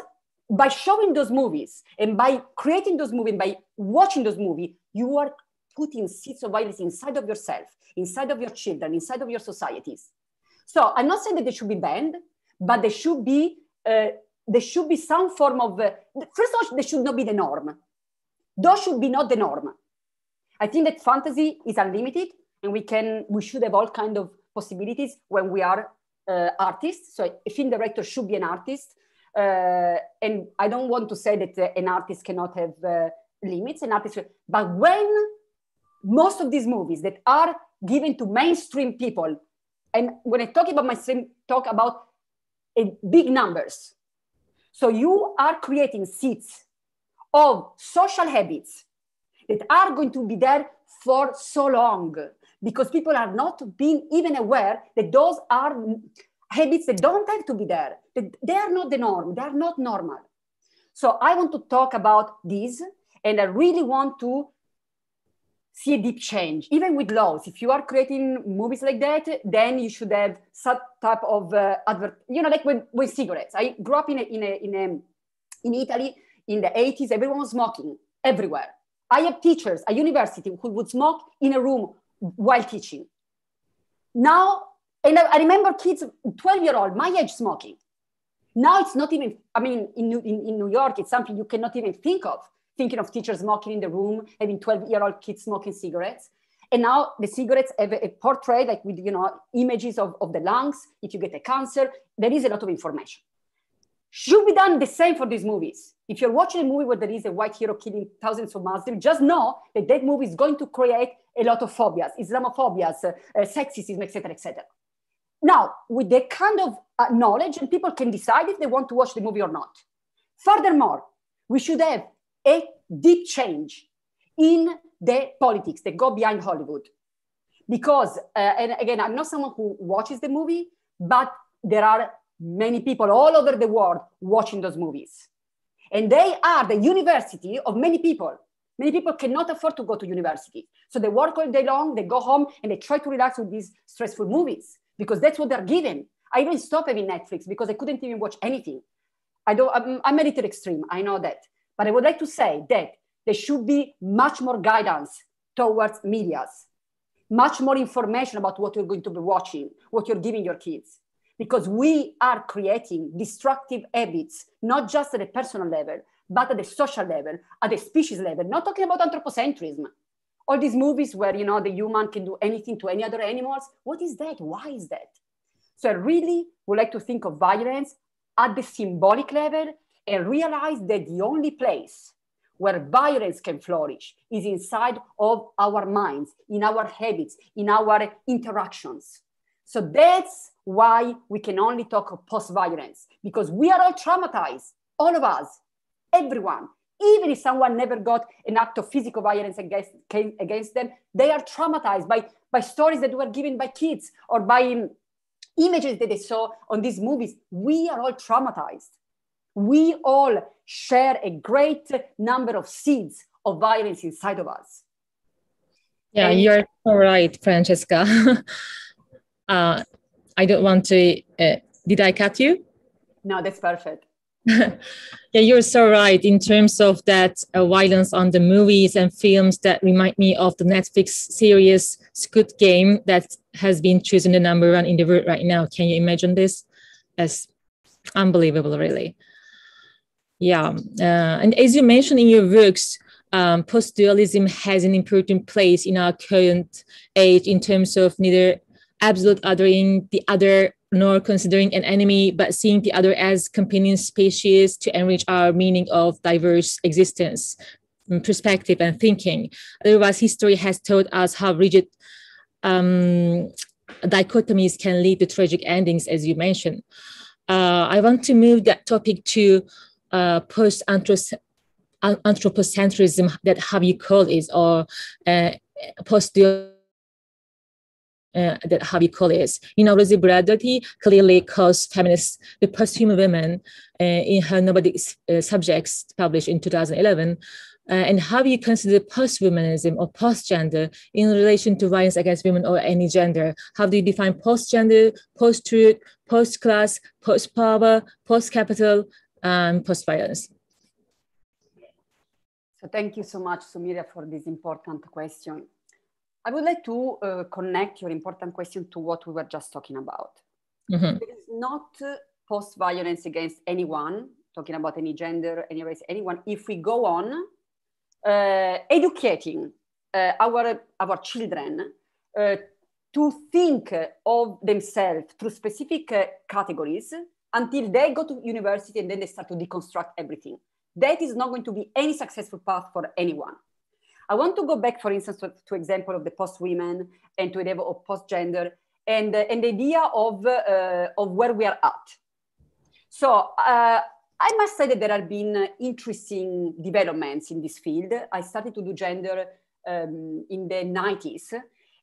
by showing those movies and by creating those movies, by watching those movies, you are putting seeds of violence inside of yourself, inside of your children, inside of your societies. So I'm not saying that they should be banned but there should be uh, there should be some form of uh, first of all, there should not be the norm. Those should be not the norm. I think that fantasy is unlimited, and we can we should have all kind of possibilities when we are uh, artists. So a film director should be an artist, uh, and I don't want to say that uh, an artist cannot have uh, limits. An artist, but when most of these movies that are given to mainstream people, and when I talk about mainstream, talk about in big numbers. So you are creating seeds of social habits that are going to be there for so long because people are not being even aware that those are habits that don't have to be there. They are not the norm, they are not normal. So I want to talk about this, and I really want to see a deep change, even with laws. If you are creating movies like that, then you should have some type of uh, advert. You know, like with, with cigarettes. I grew up in a, in a, in a, in Italy in the 80s. Everyone was smoking everywhere. I had teachers at university who would smoke in a room while teaching. Now, and I, I remember kids, 12 year old, my age, smoking. Now it's not even. I mean, in, in, in New York, it's something you cannot even think of thinking of teachers smoking in the room, having 12 year old kids smoking cigarettes. And now the cigarettes have a, portrait, like with you know images of, of the lungs. If you get a cancer, there is a lot of information. Should be done the same for these movies. If you're watching a movie where there is a white hero killing thousands of Muslims, just know that that movie is going to create a lot of phobias, Islamophobias, uh, uh, sexism, etc., etc. Now, with that kind of uh, knowledge, and people can decide if they want to watch the movie or not. Furthermore, we should have a deep change in the politics that go behind Hollywood. Because, uh, and again, I'm not someone who watches the movie, but there are many people all over the world watching those movies. And they are the university of many people. Many people cannot afford to go to university. So they work all day long, they go home, and they try to relax with these stressful movies because that's what they're given. I even stopped having Netflix because I couldn't even watch anything. I don't, I'm, I'm a little extreme, I know that. But I would like to say that there should be much more guidance towards medias, much more information about what you're going to be watching, what you're giving your kids. Because we are creating destructive habits, not just at a personal level, but at the social level, at the species level, not talking about anthropocentrism. All these movies where you know the human can do anything to any other animals. What is that? Why is that? So I really would like to think of violence at the symbolic level and realize that the only place where violence can flourish is inside of our minds, in our habits, in our interactions. So that's why we can only talk of post violence because we are all traumatized, all of us, everyone. Even if someone never got an act of physical violence against, against them, they are traumatized by, by stories that were given by kids or by um, images that they saw on these movies. We are all traumatized we all share a great number of seeds of violence inside of us. Yeah, and you're so right, Francesca. uh, I don't want to. Uh, did I cut you? No, that's perfect. yeah, you're so right in terms of that uh, violence on the movies and films that remind me of the Netflix series scoot Game that has been chosen the number one in the world right now. Can you imagine this? As unbelievable, really. Yeah, uh, and as you mentioned in your works, um, post-dualism has an important place in our current age in terms of neither absolute othering the other nor considering an enemy, but seeing the other as companion species to enrich our meaning of diverse existence, mm, perspective, and thinking. Otherwise, history has taught us how rigid um, dichotomies can lead to tragic endings, as you mentioned. Uh, I want to move that topic to uh, post anthropocentrism that you call is, or uh, post uh, that you call is. You know, Rosie Braddotti clearly calls feminists the posthuman women uh, in her Nobody uh, Subjects published in 2011. Uh, and how you consider post-womanism or post-gender in relation to violence against women or any gender? How do you define post-gender, post-truth, post-class, post-power, post-capital, and post-violence. So thank you so much, Sumiria, for this important question. I would like to uh, connect your important question to what we were just talking about. Mm -hmm. It is not uh, post-violence against anyone, talking about any gender, any race, anyone, if we go on uh, educating uh, our, our children uh, to think of themselves through specific uh, categories until they go to university and then they start to deconstruct everything. That is not going to be any successful path for anyone. I want to go back, for instance, to, to example of the post women and to the level of post gender and, uh, and the idea of, uh, uh, of where we are at. So uh, I must say that there have been uh, interesting developments in this field. I started to do gender um, in the 90s.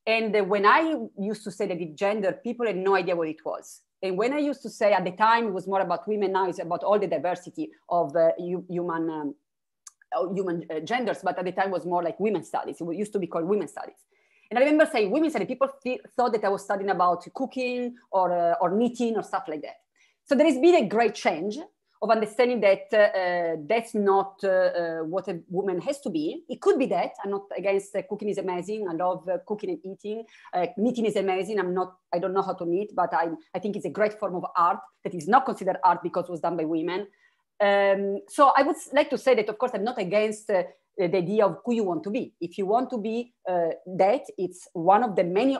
And when I used to say that it gender, people had no idea what it was. And when I used to say at the time it was more about women, now it's about all the diversity of uh, human. Um, oh, human uh, genders, but at the time it was more like women studies. It used to be called women studies. And I remember saying women studies, people th- thought that I was studying about cooking or, uh, or knitting or stuff like that. So there has been a great change of understanding that uh, that's not uh, what a woman has to be. It could be that I'm not against uh, cooking is amazing. I love uh, cooking and eating. Uh, knitting is amazing. I'm not. I don't know how to knit, but I I think it's a great form of art that is not considered art because it was done by women. Um, so I would like to say that of course I'm not against. Uh, the idea of who you want to be. If you want to be that, it's one of the many,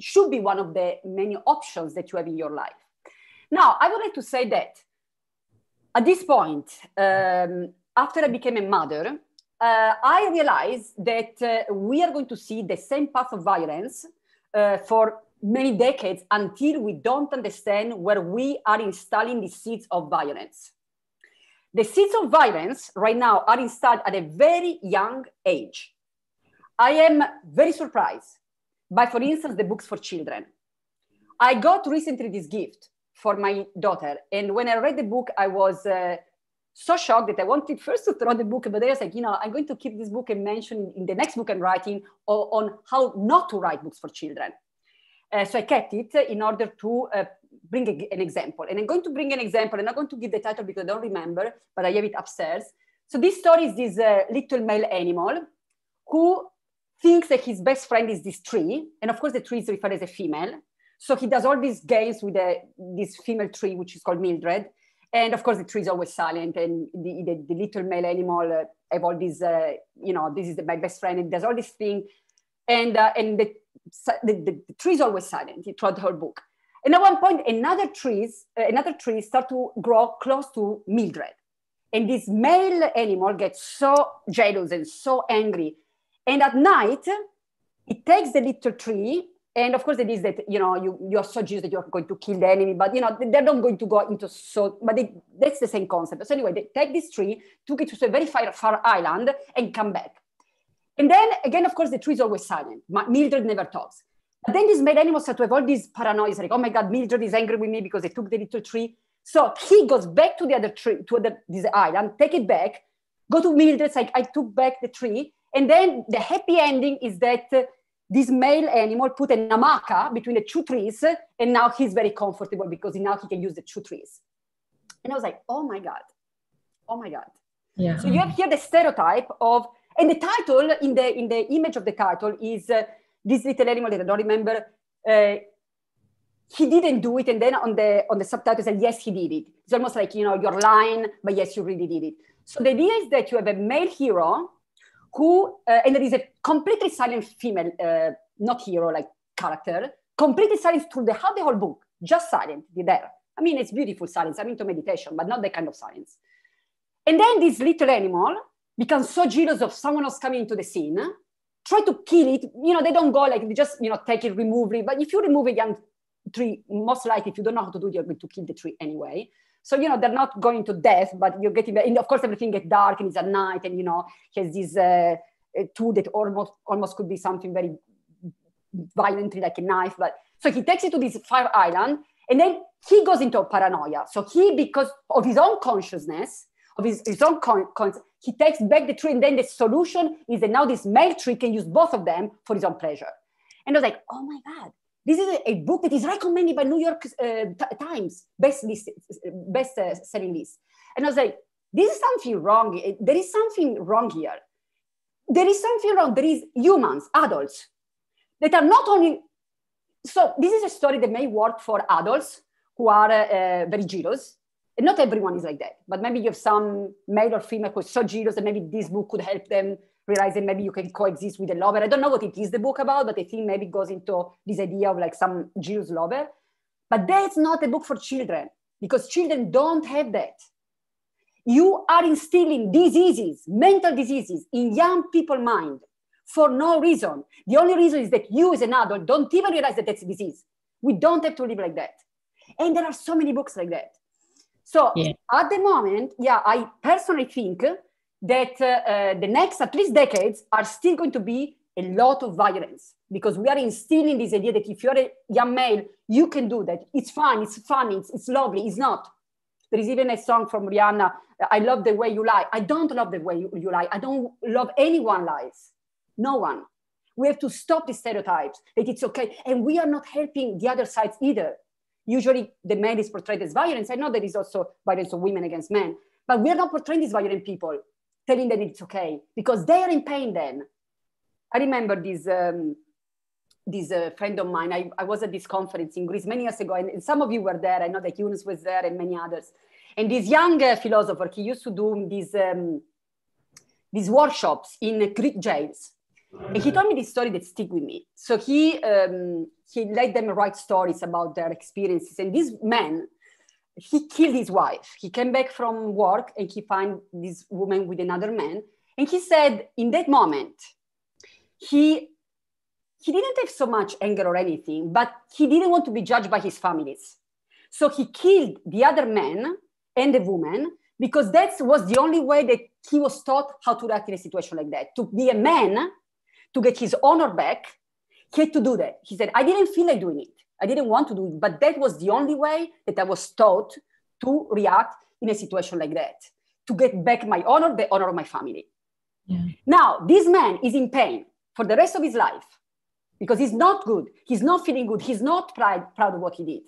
should be one of the many options that you have in your life. Now, I would like to say that at this point, um, after I became a mother, uh, I realized that uh, we are going to see the same path of violence uh, for many decades until we don't understand where we are installing the seeds of violence. The seeds of violence right now are installed at a very young age. I am very surprised by, for instance, the books for children. I got recently this gift for my daughter. And when I read the book, I was uh, so shocked that I wanted first to throw the book, but then I was like, you know, I'm going to keep this book and mention in the next book I'm writing on how not to write books for children. Uh, so I kept it in order to uh, bring a, an example. And I'm going to bring an example. I'm not going to give the title because I don't remember, but I have it upstairs. So this story is this uh, little male animal who thinks that his best friend is this tree. And of course, the tree is referred as a female. So he does all these games with uh, this female tree, which is called Mildred. And of course, the tree is always silent, and the, the, the little male animal uh, have all these, uh, you know, this is the, my best friend, and does all this thing. And, uh, and the, the, the tree is always silent throughout the whole book. And at one point, another trees, uh, another tree start to grow close to Mildred. And this male animal gets so jealous and so angry. And at night, it takes the little tree and of course it is that you know you you're so that you're going to kill the enemy but you know they're not going to go into so but they, that's the same concept so anyway they take this tree took it to a very far, far island and come back and then again of course the tree is always silent mildred never talks but then these mad animals start to have all these paranoia like oh my god mildred is angry with me because they took the little tree so he goes back to the other tree to the, this island take it back go to mildred like i took back the tree and then the happy ending is that uh, this male animal put an namaka between the two trees, and now he's very comfortable because now he can use the two trees. And I was like, oh my God, oh my God. Yeah. So you have here the stereotype of, and the title in the in the image of the title is uh, this little animal that I don't remember. Uh, he didn't do it, and then on the on the subtitle said yes he did it. It's almost like you know you're lying, but yes you really did it. So the idea is that you have a male hero who, uh, and there is a completely silent female, uh, not hero like character, completely silent through the, the whole book, just silent, there. I mean, it's beautiful silence. I'm into meditation, but not that kind of silence. And then this little animal becomes so jealous of someone else coming into the scene, try to kill it. You know, they don't go like, they just, you know, take it, remove it. But if you remove a young tree, most likely, if you don't know how to do it, you're going to kill the tree anyway. So, you know, they're not going to death, but you're getting, and of course, everything gets dark and it's at night, and, you know, he has this uh, uh tool that almost almost could be something very violently like a knife. But so he takes it to this fire island, and then he goes into paranoia. So he, because of his own consciousness, of his, his own con-, he takes back the tree, and then the solution is that now this male tree can use both of them for his own pleasure. And I was like, oh my God, this is a, book that is recommended by New York uh, Times best list, best uh, selling list. And I was like, this is something wrong. Eh, there is something wrong here. There is something wrong. There is humans, adults, that are not only. So this is a story that may work for adults who are uh, uh very jealous, and not everyone is like that, but maybe you have some male or female who's so jealous that maybe this book could help them realize that maybe you can coexist with a lover. I don't know what it is the book about, but I think maybe it goes into this idea of like some jealous lover. But that's not a book for children because children don't have that. You are instilling diseases, mental diseases, in young people's mind for no reason. The only reason is that you, as an adult, don't even realize that that's a disease. We don't have to live like that. And there are so many books like that. So yeah. at the moment, yeah, I personally think that uh, the next at least decades are still going to be a lot of violence because we are instilling this idea that if you're a young male, you can do that. It's fun, it's funny, it's, it's lovely, it's not. There is even a song from Rihanna, I love the way you lie. I don't love the way you, you lie. I don't love anyone lies. No one. We have to stop the stereotypes that it's okay. And we are not helping the other sides either usually the man is portrayed as violence. I know there is also violence of women against men, but we're not portraying these violent people, telling them it's okay because they are in pain then. I remember this, um, this uh, friend of mine, I, I was at this conference in Greece many years ago, and, and some of you were there. I know that Yunus was there and many others. And this young uh, philosopher, he used to do these, um, these workshops in Greek jails and he told me this story that stick with me. So he um, he let them write stories about their experiences. And this man, he killed his wife. He came back from work and he found this woman with another man. And he said, in that moment, he he didn't have so much anger or anything, but he didn't want to be judged by his families. So he killed the other man and the woman because that was the only way that he was taught how to react in a situation like that. To be a man to get his honor back, he had to do that. He said, I didn't feel like doing it. I didn't want to do it, but that was the only way that I was taught to react in a situation like that to get back my honor, the honor of my family. Yeah. Now, this man is in pain for the rest of his life because he's not good. He's not feeling good. He's not pride, proud of what he did.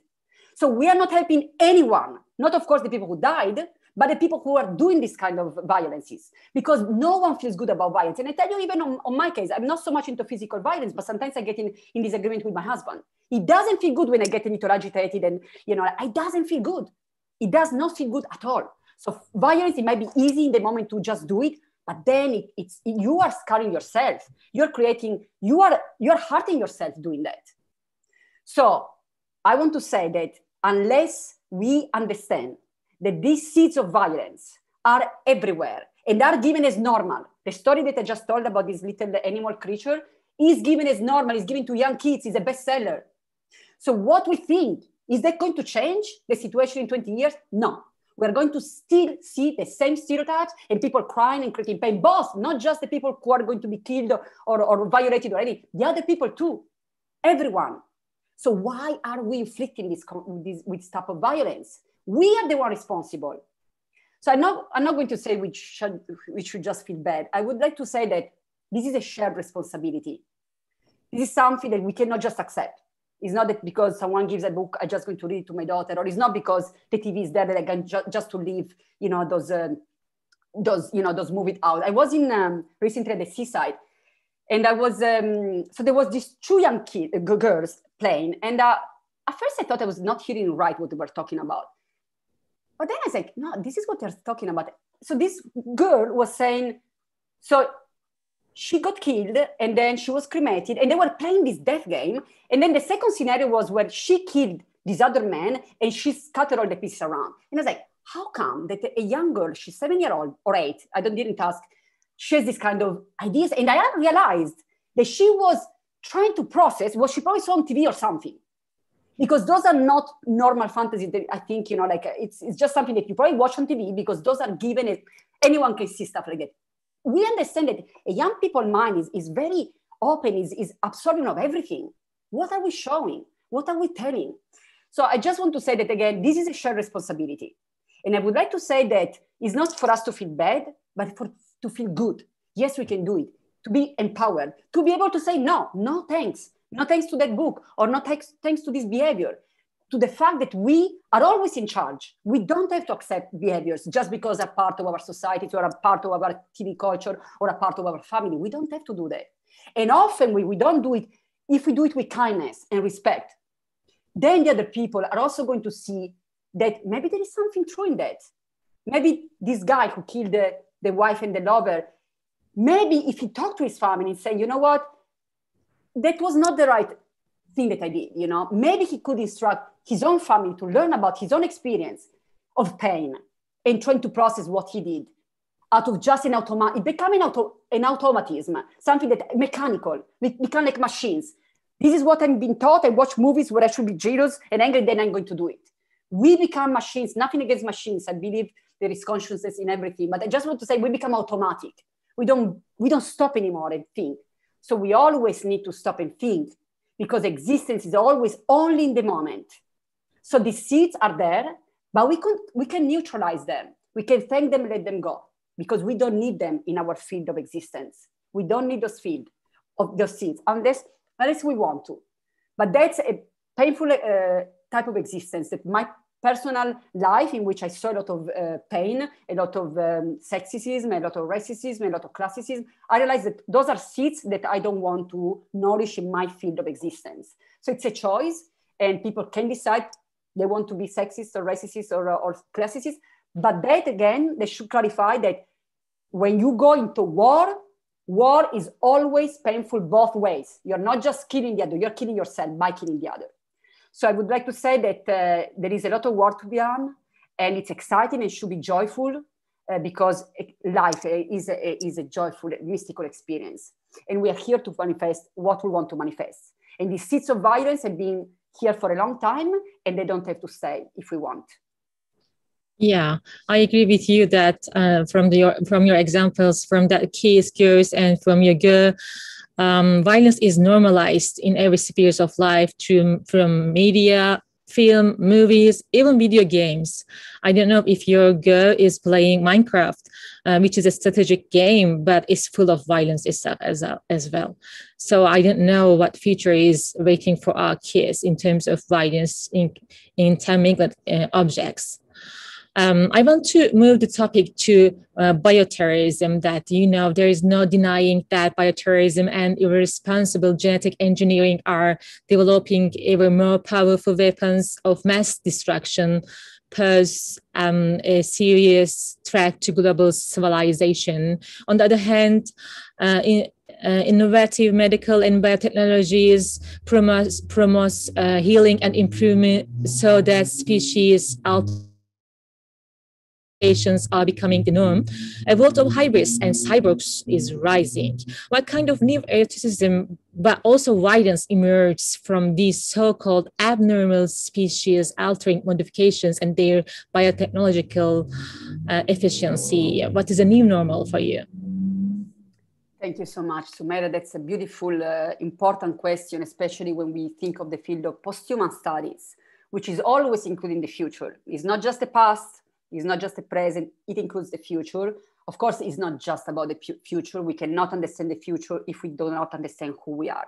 So we are not helping anyone, not, of course, the people who died, but the people who are doing this kind of violences, because no one feels good about violence. And I tell you, even on, on my case, I'm not so much into physical violence, but sometimes I get in, in disagreement with my husband. It doesn't feel good when I get a little agitated and, you know, it doesn't feel good. It does not feel good at all. So violence, it might be easy in the moment to just do it, but then it, it's it, you are scarring yourself. You're creating, you are you're hurting yourself doing that. So I want to say that unless we understand that these seeds of violence are everywhere and are given as normal. The story that I just told about this little animal creature is given as normal, is given to young kids, is a bestseller. So what we think, is that going to change the situation in 20 years? No. We're going to still see the same stereotypes and people crying and creating pain, both, not just the people who are going to be killed or, or violated already, the other people too, everyone. So why are we inflicting this, this with type of violence? We are the one responsible. So I'm not, I'm not going to say we should, we should just feel bad. I would like to say that this is a shared responsibility. This is something that we cannot just accept. It's not that because someone gives a book, I'm just going to read it to my daughter, or it's not because the TV is there that I can ju- just to leave, you know, those, uh, those, you know, those movies out. I was in um, recently at the seaside, and I was, um, so there was these two young kids, uh, girls playing, and uh, at first I thought I was not hearing right what they were talking about. But then I was like, no, this is what they're talking about. So this girl was saying, so she got killed and then she was cremated and they were playing this death game. And then the second scenario was where she killed this other man and she scattered all the pieces around. And I was like, how come that a young girl, she's seven year old or eight, I don't, didn't ask, she has this kind of ideas. And I realized that she was trying to process what she probably saw on TV or something because those are not normal fantasies that I think, you know, like it's, it's just something that you probably watch on TV because those are given it. Anyone can see stuff like that. We understand that a young people' mind is, is very open, is, is absorbing of everything. What are we showing? What are we telling? So I just want to say that again, this is a shared responsibility. And I would like to say that it's not for us to feel bad, but for to feel good. Yes, we can do it, to be empowered, to be able to say no, no thanks not thanks to that book or not thanks, thanks to this behavior to the fact that we are always in charge. We don't have to accept behaviors just because they're part of our society or a part of our TV culture or a part of our family. We don't have to do that. And often we, we don't do it if we do it with kindness and respect. Then the other people are also going to see that maybe there is something true in that. Maybe this guy who killed the, the wife and the lover, maybe if he talked to his family and said, you know what, that was not the right thing that I did. You know, maybe he could instruct his own family to learn about his own experience of pain and trying to process what he did out of just an automatic, it became an, auto- an automatism, something that mechanical, me- like machines. This is what I've been taught. I watch movies where I should be jealous and angry, then I'm going to do it. We become machines, nothing against machines. I believe there is consciousness in everything, but I just want to say we become automatic. We don't, we don't stop anymore and think. So we always need to stop and think because existence is always only in the moment. So the seeds are there, but we can, we can neutralize them. We can thank them, let them go because we don't need them in our field of existence. We don't need those field of those seeds unless, unless we want to. But that's a painful uh, type of existence that might personal life in which I saw a lot of uh, pain, a lot of um, sexism, a lot of racism, a lot of classism. I realized that those are seeds that I don't want to nourish in my field of existence. So it's a choice, and people can decide they want to be sexist or racist or, or classicist. But that again, they should clarify that when you go into war, war is always painful both ways. You're not just killing the other, you're killing yourself by killing the other. So I would like to say that uh, there is a lot of work to be done, and it's exciting and should be joyful uh, because life uh, is a, is a joyful, mystical experience. And we are here to manifest what we want to manifest. And these seeds of violence have been here for a long time, and they don't have to stay if we want. Yeah, I agree with you that uh, from the from your examples, from that case, girls, and from your girl um, violence is normalized in every spheres of life to, from media film movies even video games i don't know if your girl is playing minecraft uh, which is a strategic game but it's full of violence itself as, as well so i don't know what future is waiting for our kids in terms of violence in, in inanimate uh, objects um, I want to move the topic to uh, bioterrorism. That you know, there is no denying that bioterrorism and irresponsible genetic engineering are developing ever more powerful weapons of mass destruction, pose um, a serious threat to global civilization. On the other hand, uh, in, uh, innovative medical and biotechnologies promotes uh, healing and improvement, so that species out Patients are becoming the norm, a world of hybrids and cyborgs is rising. What kind of new eroticism, but also violence emerges from these so-called abnormal species altering modifications and their biotechnological uh, efficiency? What is a new normal for you? Thank you so much, Sumera. That's a beautiful, uh, important question, especially when we think of the field of post-human studies, which is always including the future. It's not just the past, it's not just the present, it includes the future. Of course, it's not just about the future. We cannot understand the future if we do not understand who we are.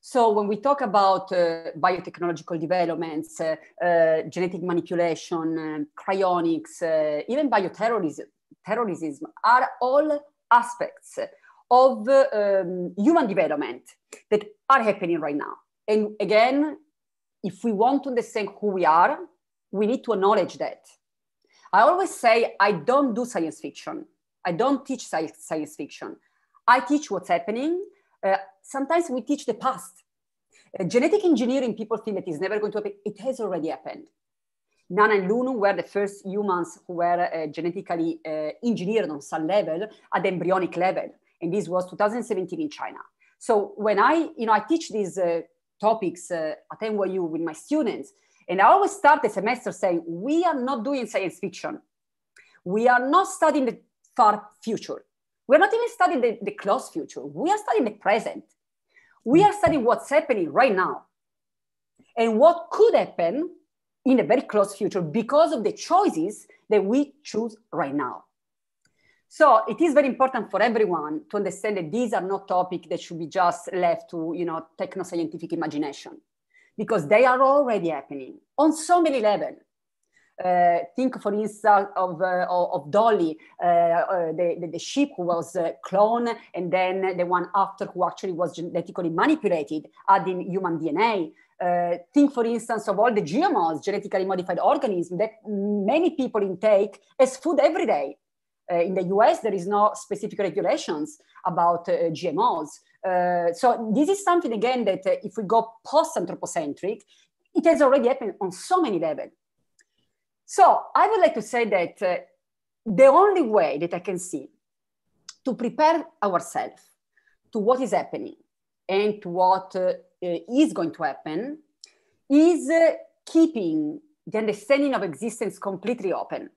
So when we talk about uh, biotechnological developments, uh, uh, genetic manipulation, um, cryonics, uh, even bioterrorism, terrorism are all aspects of um, human development that are happening right now. And again, if we want to understand who we are, we need to acknowledge that. I always say I don't do science fiction. I don't teach science fiction. I teach what's happening. Uh, sometimes we teach the past. Uh, genetic engineering, people think that is never going to happen. It has already happened. Nana and Lunu were the first humans who were uh, genetically uh, engineered on some level at the embryonic level. And this was 2017 in China. So when I, you know, I teach these uh, topics uh, at NYU with my students, and I always start the semester saying, we are not doing science fiction. We are not studying the far future. We're not even studying the, the close future. We are studying the present. We are studying what's happening right now and what could happen in a very close future because of the choices that we choose right now. So it is very important for everyone to understand that these are not topics that should be just left to you know techno-scientific imagination because they are already happening on so many levels. Uh, think, for instance, of, uh, of Dolly, uh, uh, the, the, sheep who was uh, cloned, and then the one after who actually was genetically manipulated, adding human DNA. Uh, think, for instance, of all the GMOs, genetically modified organisms, that many people intake as food every day. in the US, there is no specific regulations about GMOs. Uh, so this is something again that uh, if we go post-anthropocentric, it has already happened on so many levels. So I would like to say that uh, the only way that I can see to prepare ourselves to what is happening and to what uh, uh, is going to happen is keeping the understanding of existence completely open.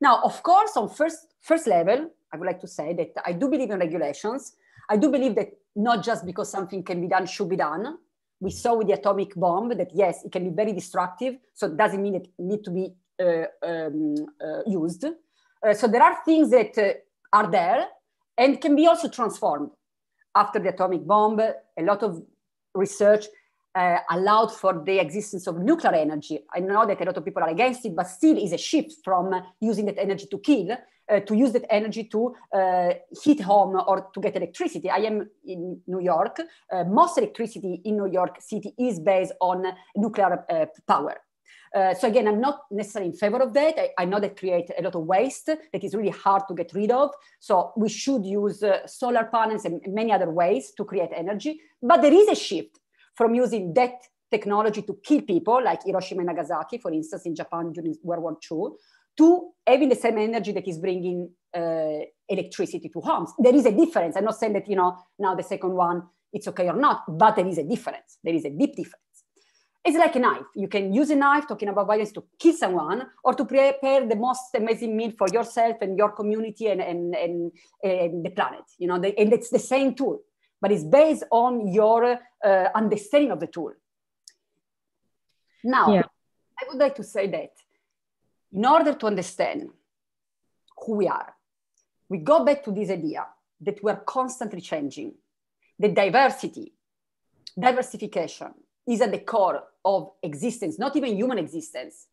Now, of course, on first, first level, I would like to say that I do believe in regulations, I do believe that not just because something can be done should be done. We saw with the atomic bomb that yes, it can be very destructive, so it doesn't mean it need to be uh, um, uh, used. Uh, so there are things that uh, are there and can be also transformed. After the atomic bomb, a lot of research uh, allowed for the existence of nuclear energy. I know that a lot of people are against it, but still is a shift from using that energy to kill uh, to use that energy to uh, heat home or to get electricity. I am in New York. Uh, most electricity in New York City is based on nuclear uh, power. Uh, so again, I'm not necessarily in favor of that. I, I, know that creates a lot of waste that is really hard to get rid of. So we should use uh, solar panels and many other ways to create energy. But there is a shift from using that technology to kill people, like Hiroshima and Nagasaki, for instance, in Japan during World War II, to having the same energy that is bringing uh, electricity to homes. There is a difference. I'm not saying that, you know, now the second one, it's okay or not, but there is a difference. There is a deep difference. It's like a knife. You can use a knife, talking about violence, to kill someone or to prepare the most amazing meal for yourself and your community and, and, and, and the planet. You know, the, and it's the same tool but it's based on your uh, understanding of the tool. Now, yeah. I would like to say that in order to understand who we are, we go back to this idea that we are constantly changing. The diversity, diversification is at the core of existence, not even human existence.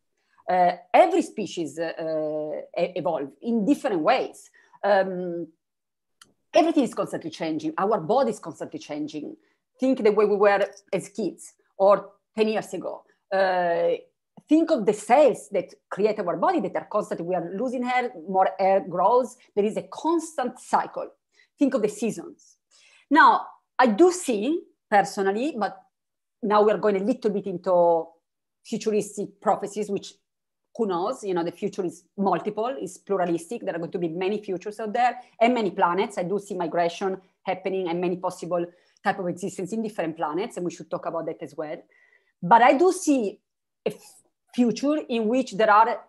Uh, every species uh, uh evolve in different ways. Um, everything is constantly changing. Our body is constantly changing. Think the way we were as kids or 10 years ago. Uh, think of the cells that create our body that are constantly, we are losing hair, more hair grows. There is a constant cycle. Think of the seasons. Now, I do see personally, but now we're going a little bit into futuristic prophecies, which who knows, you know, the future is multiple, is pluralistic. There are going to be many futures out there and many planets. I do see migration happening and many possible type of existence in different planets, and we should talk about that as well. But I do see a future in which there are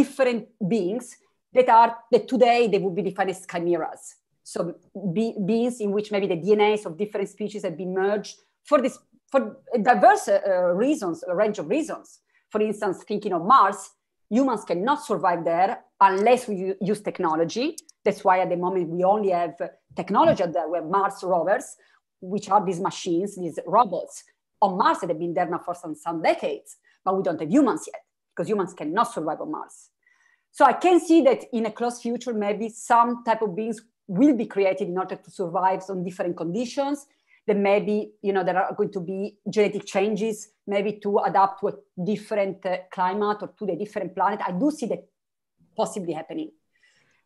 different beings that are that today they would be defined as chimeras. So be, beings in which maybe the DNAs of different species have been merged for this for diverse uh, reasons, a range of reasons. For instance, thinking of Mars, humans cannot survive there unless we use technology. That's why at the moment we only have technology out there. We have Mars rovers, which are these machines, these robots on Mars that have been there now for some, some decades, but we don't have humans yet because humans cannot survive on Mars. So I can see that in a close future, maybe some type of beings will be created in order to survive on different conditions that maybe you know there are going to be genetic changes maybe to adapt to a different uh, climate or to the different planet i do see that possibly happening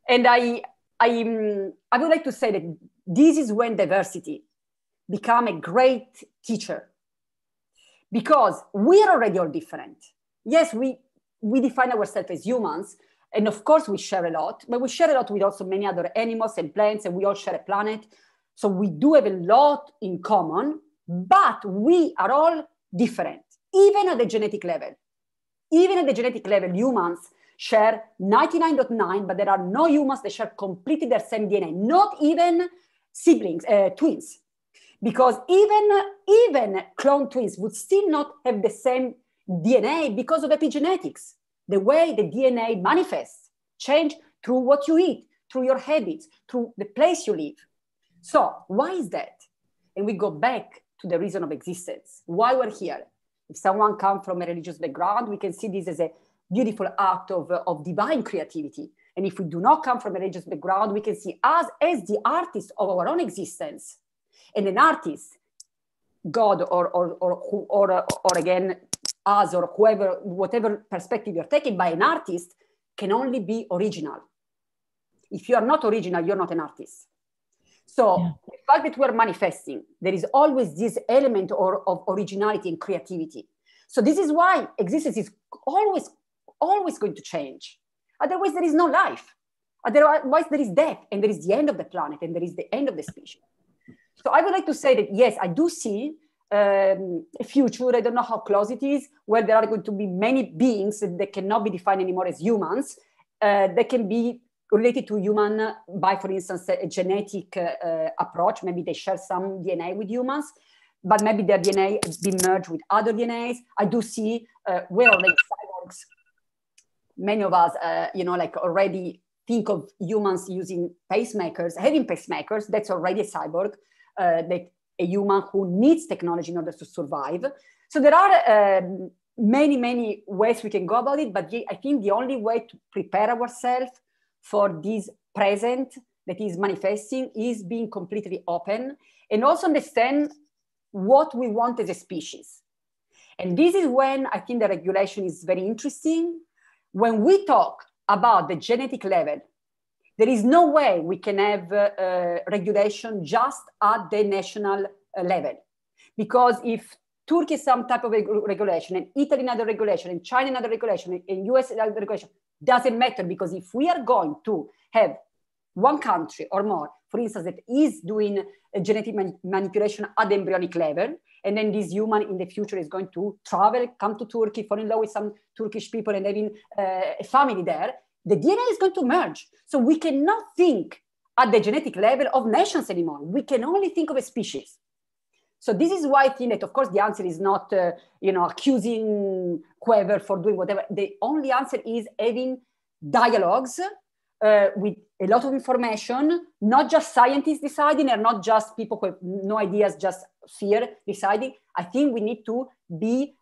and i i um, i would like to say that this is when diversity become a great teacher because we are already all different yes we we define ourselves as humans and of course we share a lot but we share a lot with also many other animals and plants and we all share a planet so we do have a lot in common, but we are all different, even at the genetic level. Even at the genetic level, humans share 99.9, but there are no humans that share completely their same DNA, not even siblings, uh, twins. Because even, even clone twins would still not have the same DNA because of epigenetics, the way the DNA manifests, change through what you eat, through your habits, through the place you live. So why is that? And we go back to the reason of existence, why we're here. If someone comes from a religious background, we can see this as a beautiful act of, of divine creativity. And if we do not come from a religious background, we can see us as the artist of our own existence. And an artist, God or, or, or, or, or again, us or whoever, whatever perspective you're taking by an artist, can only be original. If you are not original, you're not an artist. So yeah. the fact that we're manifesting, there is always this element or, of originality and creativity. So this is why existence is always, always going to change. Otherwise, there is no life. Otherwise, there is death, and there is the end of the planet, and there is the end of the species. So I would like to say that yes, I do see um, a future. I don't know how close it is, where there are going to be many beings that cannot be defined anymore as humans. Uh, that can be related to human by, for instance, a genetic uh, approach. Maybe they share some DNA with humans, but maybe their DNA has been merged with other DNAs. I do see uh, well, like cyborgs. Many of us, uh, you know, like already think of humans using pacemakers, having pacemakers. That's already a cyborg, like uh, a human who needs technology in order to survive. So there are. Um, many many ways we can go about it but i think the only way to prepare ourselves for this present that is manifesting is being completely open and also understand what we want as a species. And this is when I think the regulation is very interesting. When we talk about the genetic level, there is no way we can have uh, uh, regulation just at the national uh, level. Because if Turkey some type of regulation and Italy another regulation and China another regulation and US another regulation, doesn't matter because if we are going to have one country or more, for instance, that is doing genetic man- manipulation at the embryonic level, and then this human in the future is going to travel, come to Turkey, fall in love with some Turkish people, and having uh, a family there, the DNA is going to merge. So we cannot think at the genetic level of nations anymore. We can only think of a species. So this is why that, of course, the answer is not, uh, you know, accusing whoever for doing whatever. The only answer is having dialogues uh, with a lot of information, not just scientists deciding and not just people who have no ideas, just fear deciding. I think we need to be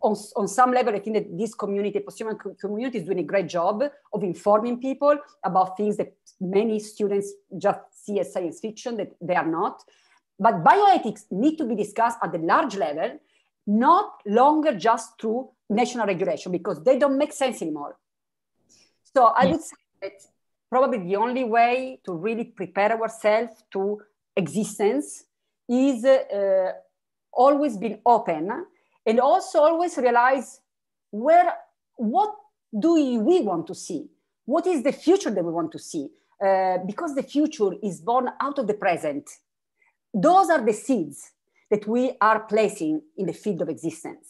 on, on some level, I think that this community, post-human community is doing a great job of informing people about things that many students just see as science fiction that they are not. But bioethics need to be discussed at the large level, not longer just through national regulation, because they don't make sense anymore. So I yes. would say that probably the only way to really prepare ourselves to existence is uh, always been open and also always realize where what do we want to see what is the future that we want to see uh, because the future is born out of the present those are the seeds that we are placing in the field of existence.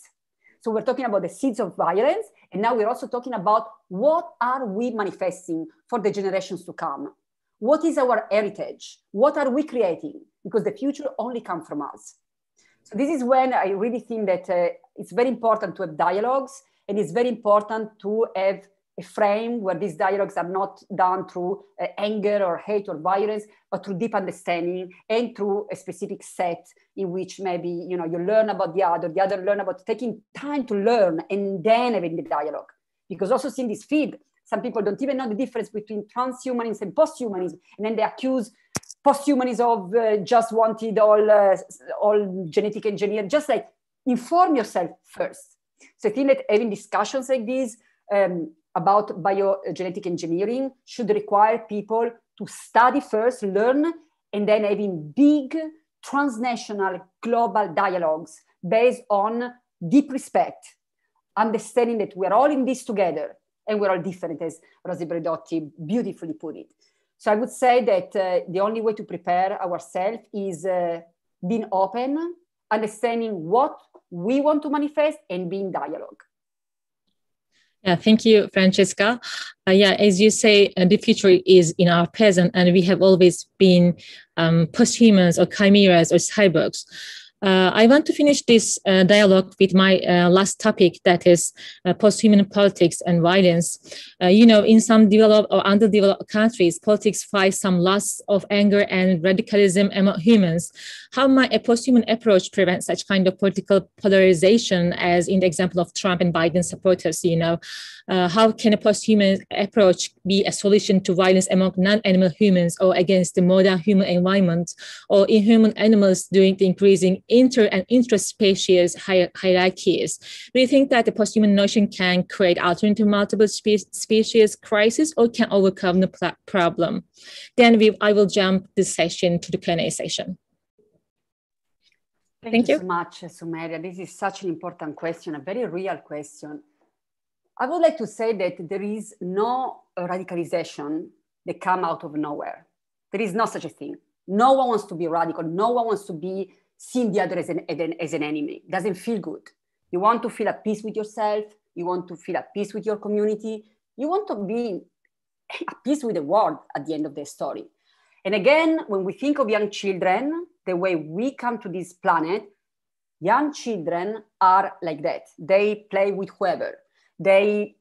So we're talking about the seeds of violence, and now we're also talking about what are we manifesting for the generations to come? What is our heritage? What are we creating? Because the future only comes from us. So this is when I really think that uh, it's very important to have dialogues and it's very important to have a frame where these dialogues are not done through uh, anger or hate or violence, but through deep understanding and through a specific set in which maybe you know you learn about the other, the other learn about taking time to learn and then having the dialogue. Because also seeing this feed, some people don't even know the difference between transhumanism and posthumanism, and then they accuse posthumanism of uh, just wanted all uh, all genetic engineer. Just like inform yourself first. So I think that having discussions like these. Um, about biogenetic engineering should require people to study first, learn, and then having big transnational global dialogues based on deep respect, understanding that we're all in this together and we're all different, as Rosie Bredotti beautifully put it. So I would say that uh, the only way to prepare ourselves is uh, being open, understanding what we want to manifest, and being dialogue. Yeah, thank you, Francesca. Uh, yeah, as you say, uh, the future is in our present, and we have always been um, posthumans or chimeras or cyborgs. Uh, I want to finish this uh, dialogue with my uh, last topic, that is uh, post-human politics and violence. Uh, you know, in some developed or underdeveloped countries, politics fights some loss of anger and radicalism among humans. How might a post-human approach prevent such kind of political polarization, as in the example of Trump and Biden supporters? You know, uh, how can a post-human approach be a solution to violence among non-animal humans or against the modern human environment or inhuman animals during the increasing inter and intraspecies hierarchies. Do you think that the posthuman notion can create alternative multiple spe- species crisis or can overcome the pl- problem. Then we, I will jump this session to the Q&A session. Thank, Thank you, you so much, Sumeria. This is such an important question, a very real question. I would like to say that there is no radicalization that come out of nowhere. There is no such a thing. No one wants to be radical. No one wants to be seeing the other as an, as an, as an enemy. It doesn't feel good. You want to feel at peace with yourself. You want to feel at peace with your community. You want to be at peace with the world at the end of the story. And again, when we think of young children, the way we come to this planet, young children are like that. They play with whoever. They,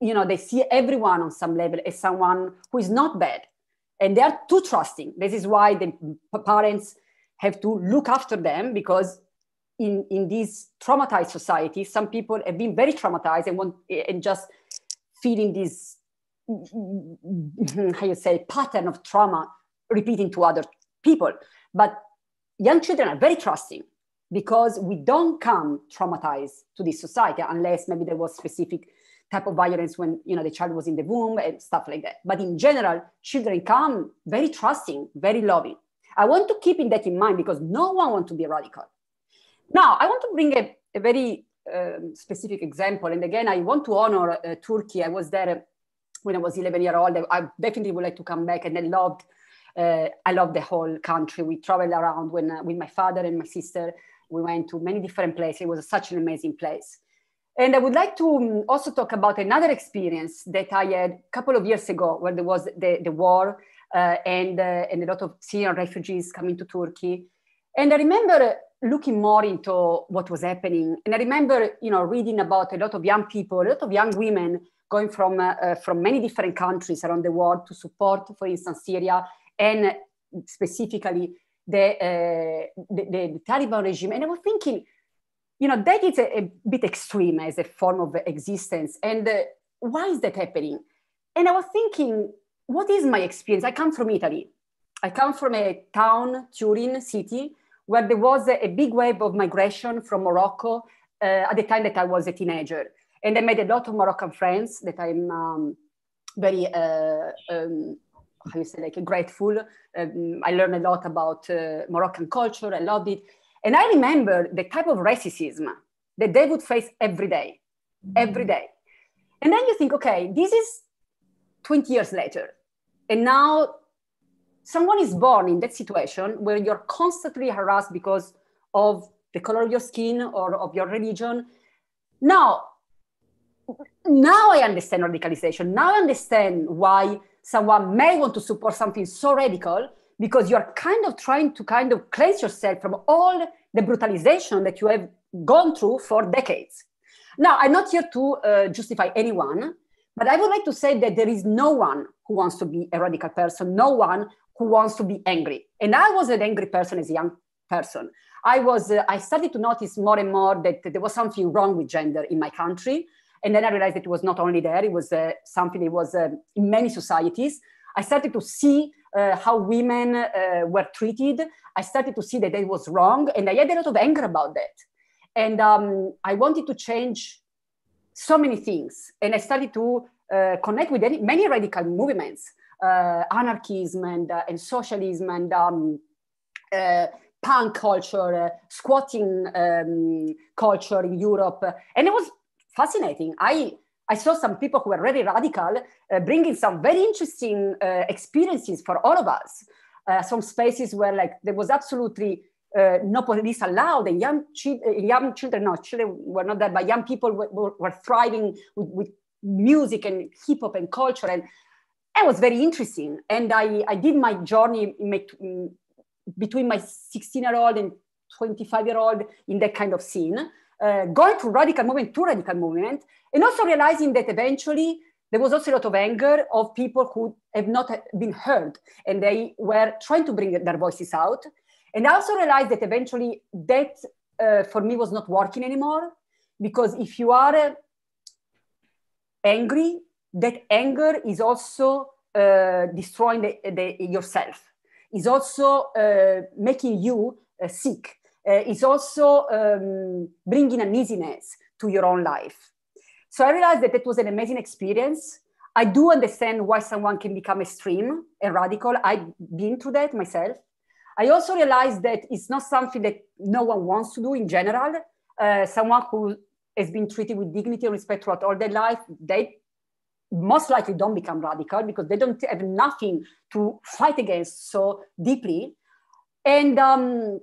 you know, they see everyone on some level as someone who is not bad. And they are too trusting. This is why the parents have to look after them because in, in these traumatized societies, some people have been very traumatized and want and just feeling this how you say pattern of trauma repeating to other people. But young children are very trusting because we don't come traumatized to this society unless maybe there was specific type of violence when you know the child was in the womb and stuff like that. But in general, children come very trusting, very loving. I want to keep in that in mind because no one wants to be radical. Now, I want to bring a, a very um, specific example. And again, I want to honor uh, Turkey. I was there uh, when I was 11 year old. I definitely would like to come back and I loved, uh, I loved the whole country. We traveled around when, uh, with my father and my sister. We went to many different places. It was such an amazing place. And I would like to um, also talk about another experience that I had a couple of years ago where there was the, the war uh, and, uh, and a lot of Syrian refugees coming to Turkey. And I remember looking more into what was happening. And I remember, you know, reading about a lot of young people, a lot of young women going from, uh, uh from many different countries around the world to support, for instance, Syria and specifically the, uh, the, the, Taliban regime. And I was thinking, you know, that is a, a bit extreme as a form of existence. And uh, why is that happening? And I was thinking, what is my experience? I come from Italy. I come from a town, Turin city, where there was a, big wave of migration from Morocco uh, at the time that I was a teenager. And I made a lot of Moroccan friends that I'm um, very, uh, um, how you say, like grateful. Um, I learned a lot about uh, Moroccan culture. I loved it. And I remember the type of racism that they would face every day, every mm. day. And then you think, okay, this is 20 years later. And now someone is born in that situation where you're constantly harassed because of the color of your skin or of your religion. Now, now I understand radicalization. Now I understand why someone may want to support something so radical because you're kind of trying to kind of cleanse yourself from all the brutalization that you have gone through for decades. Now, I'm not here to uh, justify anyone. But I would like to say that there is no one who wants to be a radical person, no one who wants to be angry. And I was an angry person as a young person. I was uh, I started to notice more and more that there was something wrong with gender in my country. And then I realized that it was not only there, it was uh, something that was uh, in many societies. I started to see uh, how women uh, were treated. I started to see that it was wrong. And I had a lot of anger about that. And um, I wanted to change so many things. And I started to uh, connect with many radical movements, uh, anarchism and, uh, and socialism and um, uh, punk culture, uh, squatting um, culture in Europe. And it was fascinating. I, I saw some people who were really radical, uh, bringing some very interesting experiences for all of us. some spaces where like there was absolutely uh, no police allowed, and young, chi- uh, young children, no, children were not there, but young people were, were, thriving with, with, music and hip hop and culture. And it was very interesting. And I, I did my journey my, mm, between my 16 year old and 25 year old in that kind of scene, uh, going through radical movement to radical movement, and also realizing that eventually there was also a lot of anger of people who have not been heard and they were trying to bring their voices out and I also realized that eventually that uh, for me was not working anymore because if you are uh, angry, that anger is also uh, destroying the, the, yourself, is also uh, making you uh, sick, uh, is also um, bringing uneasiness to your own life. So I realized that that was an amazing experience. I do understand why someone can become extreme and radical. I've been through that myself. I also realized that it's not something that no one wants to do in general. Uh, someone who has been treated with dignity and respect throughout all their life, they most likely don't become radical because they don't have nothing to fight against so deeply. And, um,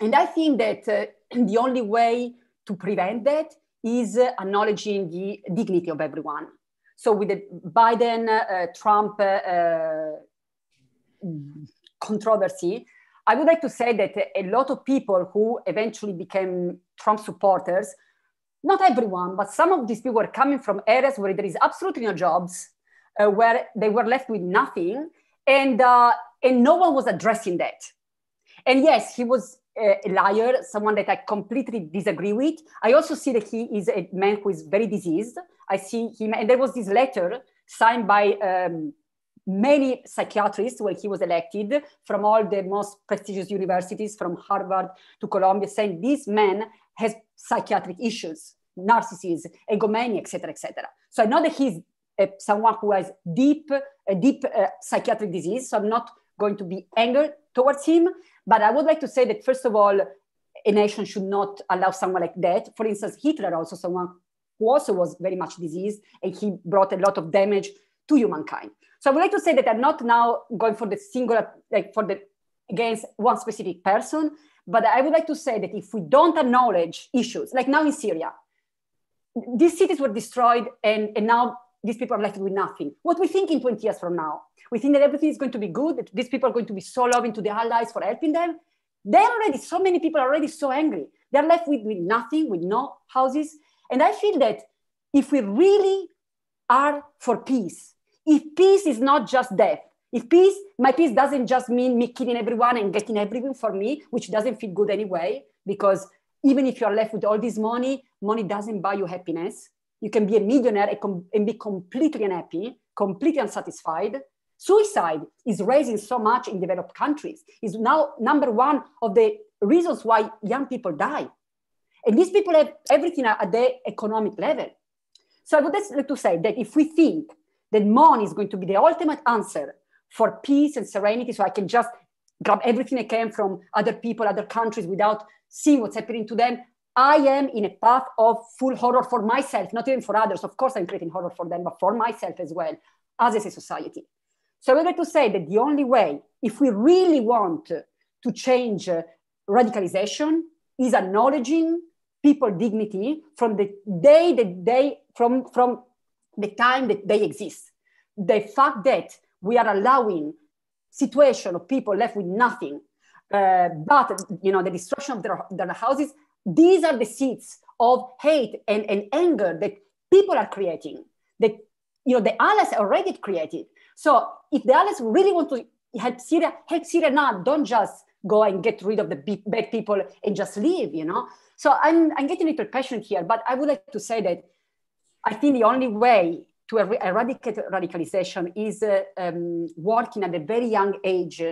and I think that uh, the only way to prevent that is uh, acknowledging the dignity of everyone. So with the Biden, uh, Trump, uh, uh, controversy, I would like to say that a lot of people who eventually became Trump supporters, not everyone, but some of these people were coming from areas where there is absolutely no jobs, uh, where they were left with nothing, and uh, and no one was addressing that. And yes, he was uh, a liar, someone that I completely disagree with. I also see that he is a man who is very diseased. I see him, and there was this letter signed by. Um, many psychiatrists when he was elected from all the most prestigious universities from harvard to columbia saying this man has psychiatric issues narcissism egomania etc etc so i know that he's uh, someone who has deep a deep uh, psychiatric disease so i'm not going to be angered towards him but i would like to say that first of all a nation should not allow someone like that for instance hitler also someone who also was very much diseased and he brought a lot of damage to humankind so I would like to say that I'm not now going for the singular, like for the against one specific person, but I would like to say that if we don't acknowledge issues, like now in Syria, these cities were destroyed and, and now these people are left with nothing. What we think in 20 years from now, we think that everything is going to be good, that these people are going to be so loving to the allies for helping them. They're already, so many people are already so angry. They're left with, with nothing, with no houses. And I feel that if we really are for peace, if peace is not just death, if peace, my peace doesn't just mean me killing everyone and getting everything for me, which doesn't feel good anyway, because even if you're left with all this money, money doesn't buy you happiness. You can be a millionaire and, be completely unhappy, completely unsatisfied. Suicide is raising so much in developed countries. Is now number one of the reasons why young people die. And these people have everything at the economic level. So I would like to say that if we think that money is going to be the ultimate answer for peace and serenity. So I can just grab everything I can from other people, other countries without seeing what's happening to them. I am in a path of full horror for myself, not even for others. Of course, I'm creating horror for them, but for myself as well, as a society. So I would like to say that the only way, if we really want to change uh, radicalization, is acknowledging people dignity from the day that they from from the time that they exist. The fact that we are allowing situation of people left with nothing, uh, but you know the destruction of their, their houses. These are the seeds of hate and, and anger that people are creating. That you know the allies already created. So if the allies really want to help Syria, help Syria now. Don't just go and get rid of the bad people and just leave. You know. So I'm I'm getting a little passionate here, but I would like to say that I think the only way to er- eradicate radicalization is uh, um, working at a very young age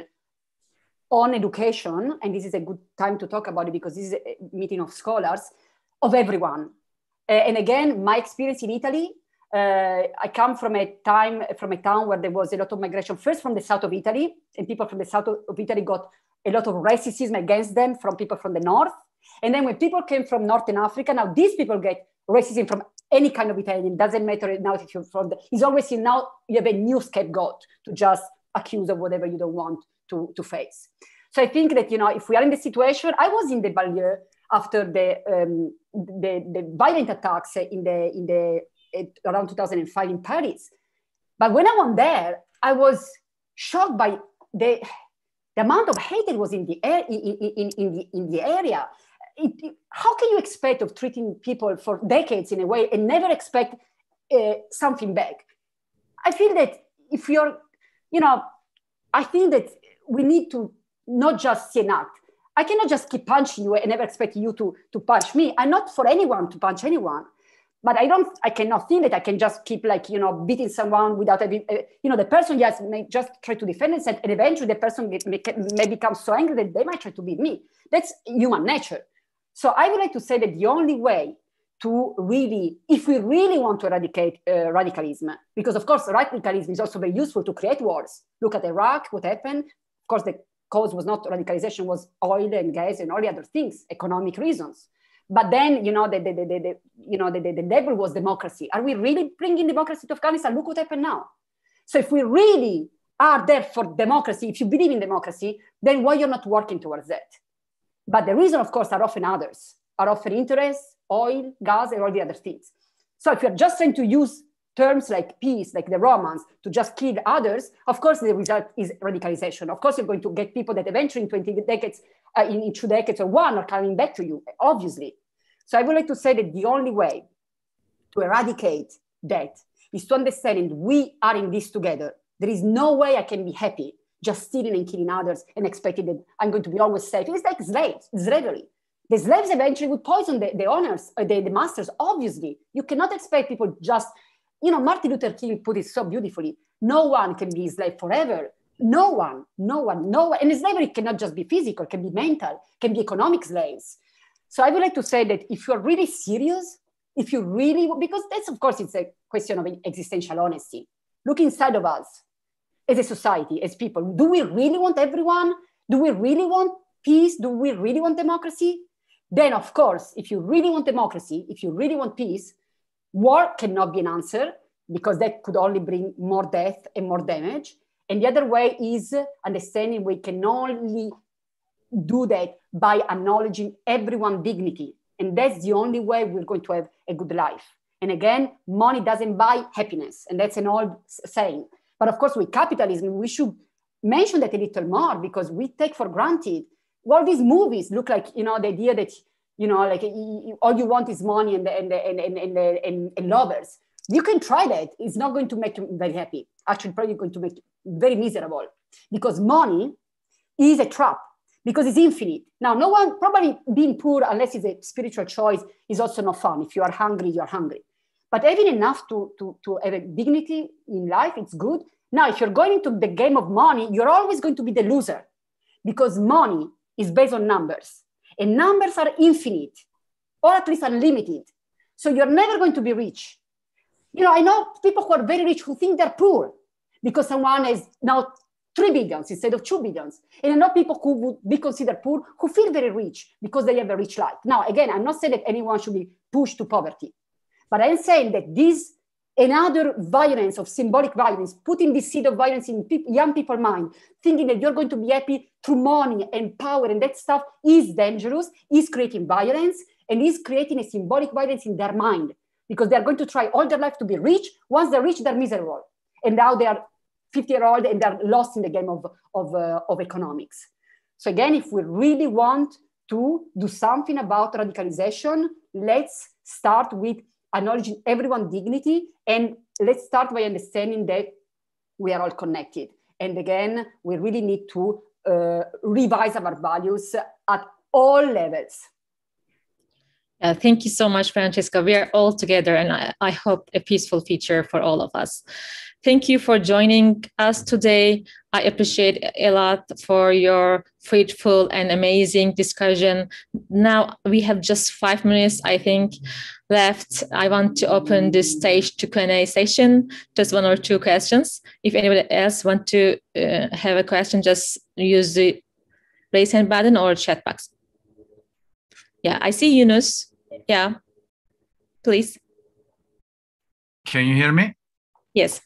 on education, and this is a good time to talk about it because this is a meeting of scholars, of everyone. Uh, and again, my experience in Italy, uh, I come from a time, from a town where there was a lot of migration, first from the south of Italy, and people from the south of Italy got a lot of racism against them from people from the north. And then when people came from Northern Africa, now these people get racism from any kind of Italian, doesn't matter now if you're from the, it's always you now you have a new scapegoat to just accuse of whatever you don't want to, to face. So I think that, you know, if we are in the situation, I was in the Balieu after the, um, the, the violent attacks in the, in the around 2005 in Paris. But when I went there, I was shocked by the, the amount of hate that was in the, air, in, in, in, in, the, in the area it, how can you expect of treating people for decades in a way and never expect uh, something back? I feel that if you're, you know, I think that we need to not just see an act. I cannot just keep punching you and never expect you to, to punch me. I'm not for anyone to punch anyone but I don't, I cannot think that I can just keep like, you know, beating someone without having, uh, you know, the person yes, may just try to defend itself and eventually the person may, may become so angry that they might try to beat me. That's human nature. So I would like to say that the only way to really, if we really want to eradicate uh, radicalism, because of course radicalism is also very useful to create wars. Look at Iraq, what happened. Of course, the cause was not radicalization, was oil and gas and all the other things, economic reasons. But then, you know, the, the, the, the you know, the, the, the devil was democracy. Are we really bringing democracy to Afghanistan? Look what happened now. So if we really are there for democracy, if you believe in democracy, then why you're not working towards that? But the reason, of course, are often others, are often interests, oil, gas, and all the other things. So if you're just trying to use terms like peace, like the Romans, to just kill others, of course, the result is radicalization. Of course, you're going to get people that eventually in 20 decades, uh, in, in two decades or one are coming back to you, obviously. So I would like to say that the only way to eradicate that is to understand we are in this together. There is no way I can be happy just stealing and killing others and expecting that I'm going to be always safe. It's like slaves, slavery. The slaves eventually would poison the, the owners, uh, the, the masters, obviously. You cannot expect people just, you know, Martin Luther King put it so beautifully. No one can be a slave forever. No one, no one, no one. And slavery cannot just be physical, can be mental, can be economic slaves. So I would like to say that if you're really serious, if you really, because that's of course, it's a question of existential honesty. Look inside of us as a society, as people. Do we really want everyone? Do we really want peace? Do we really want democracy? Then, of course, if you really want democracy, if you really want peace, war cannot be an answer because that could only bring more death and more damage. And the other way is understanding we can only do that by acknowledging everyone's dignity. And that's the only way we're going to have a good life. And again, money doesn't buy happiness. And that's an old saying. But of course, with capitalism, we should mention that a little more because we take for granted. All these movies look like, you know, the idea that, you know, like all you want is money and, and, and, and, and, and lovers. You can try that. It's not going to make you very happy. Actually, probably going to make you very miserable because money is a trap because it's infinite. Now, no one, probably being poor, unless it's a spiritual choice, is also not fun. If you are hungry, you're hungry. But having enough to, to, to have a dignity in life, it's good. Now, if you're going into the game of money, you're always going to be the loser because money is based on numbers and numbers are infinite or at least unlimited. So you're never going to be rich. You know, I know people who are very rich who think they're poor because someone is now three billions instead of two billions. And I know people who would be considered poor who feel very rich because they have a rich life. Now, again, I'm not saying that anyone should be pushed to poverty, but I'm saying that these another violence of symbolic violence, putting the seed of violence in pe- young people's mind, thinking that you're going to be happy through money and power and that stuff is dangerous, is creating violence, and is creating a symbolic violence in their mind because they're going to try all their life to be rich. Once they're rich, they're miserable. And now they are 50 year old and they're lost in the game of, of, uh, of economics. So again, if we really want to do something about radicalization, let's start with acknowledging everyone's dignity. And let's start by understanding that we are all connected. And again, we really need to uh, revise our values at all levels. Uh, thank you so much, Francesca. We are all together, and I, I hope a peaceful future for all of us. Thank you for joining us today. I appreciate a lot for your fruitful and amazing discussion. Now we have just five minutes, I think, left, I want to open this stage to Q&A session, just one or two questions. If anybody else want to uh, have a question, just use the raise hand button or chat box. Yeah, I see Yunus. Yeah, please. Can you hear me? Yes.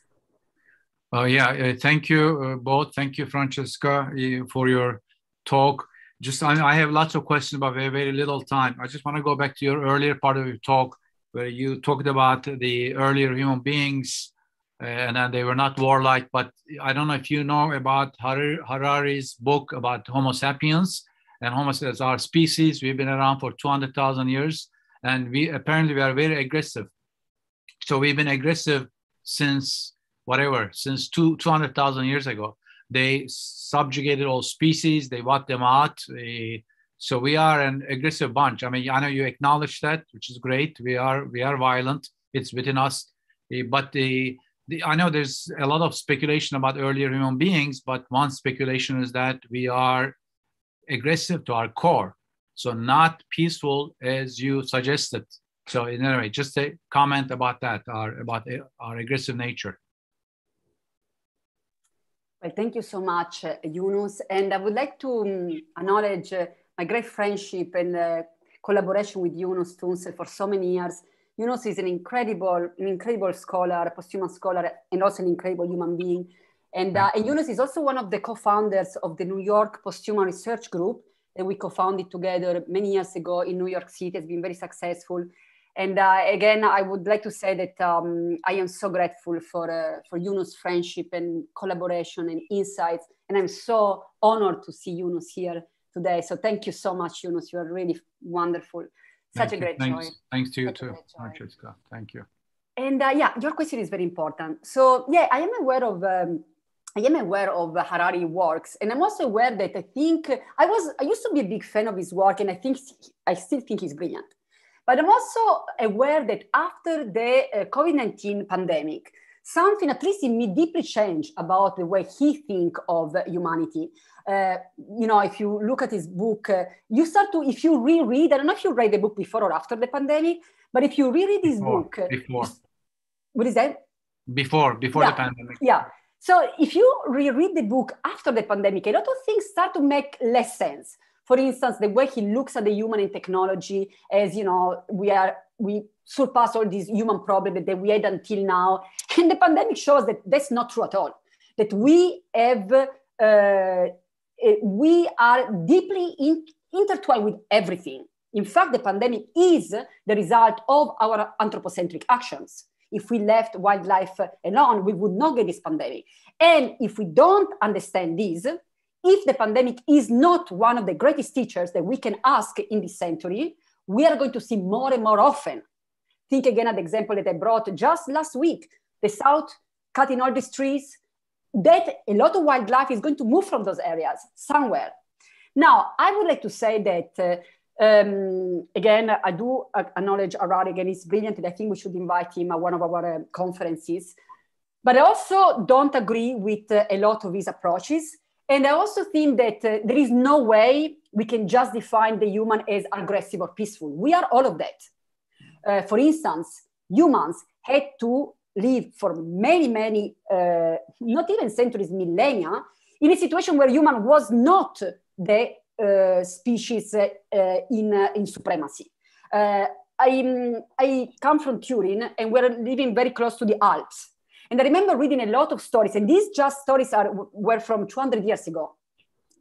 Oh, yeah. Uh, thank you uh, both. Thank you, Francesca, uh, for your talk just I, I have lots of questions about very, very little time. I just want to go back to your earlier part of your talk where you talked about the earlier human beings uh, and then they were not warlike. But I don't know if you know about Harari's book about Homo sapiens and Homo sapiens our species. We've been around for 200,000 years and we apparently we are very aggressive. So we've been aggressive since whatever, since two, 200,000 years ago. They subjugated all species. They wiped them out. They, so we are an aggressive bunch. I mean, I know you acknowledge that, which is great. We are we are violent. It's within us. Eh, but the, the I know there's a lot of speculation about earlier human beings, but one speculation is that we are aggressive to our core. So not peaceful as you suggested. So in anyway, just a comment about that, or about eh, our aggressive nature. Well, thank you so much, Yunus. And I would like to um, acknowledge uh, my great friendship and uh, collaboration with Yunus Tunse for so many years. Yunus is an incredible, an incredible scholar, posthumous scholar, and also an incredible human being. And, uh, and Yunus is also one of the co-founders of the New York Posthumous Research Group that we co-founded together many years ago in New York City. It's been very successful. And uh, again, I would like to say that um, I am so grateful for uh, for Yunus' friendship and collaboration and insights. And I'm so honored to see Yunus here today. So thank you so much, Yunus. You are really wonderful. Such thank a great you. thanks. joy. Thanks to you Such too, Francesca. Thank you. And uh, yeah, your question is very important. So yeah, I am aware of. Um, I am aware of Harari works, and I'm also aware that I think I was I used to be a big fan of his work, and I think I still think he's brilliant. But I'm also aware that after the uh, COVID 19 pandemic, something at least in me deeply changed about the way he think of humanity uh, you know if you look at his book uh, you start to if you reread i don't know if you read the book before or after the pandemic but if you reread his before, book uh, before what is that before before yeah, the pandemic yeah so if you reread the book after the pandemic a lot of things start to make less sense for instance, the way he looks at the human and technology as, you know, we are, we surpass all these human problems that we had until now. And the pandemic shows that that's not true at all, that we have, uh, eh, we are deeply in, intertwined with everything. In fact, the pandemic is the result of our anthropocentric actions. If we left wildlife alone, we would not get this pandemic. And if we don't understand this, if the pandemic is not one of the greatest teachers that we can ask in this century, we are going to see more and more often. Think again at the example that I brought just last week the South cutting all these trees. That a lot of wildlife is going to move from those areas somewhere. Now, I would like to say that. Uh, um, again, I do acknowledge Arad again. He's brilliant, and I think we should invite him at one of our uh, conferences. But I also don't agree with uh, a lot of his approaches and I also think that uh, there is no way we can just define the human as aggressive or peaceful. We are all of that. Uh, for instance, humans had to live for many, many, uh, not even centuries, millennia, in a situation where human was not the uh, species uh, uh, in, in supremacy. I, I come from Turin and we're living very close to the Alps. And I remember reading a lot of stories, and these just stories are were from 200 years ago,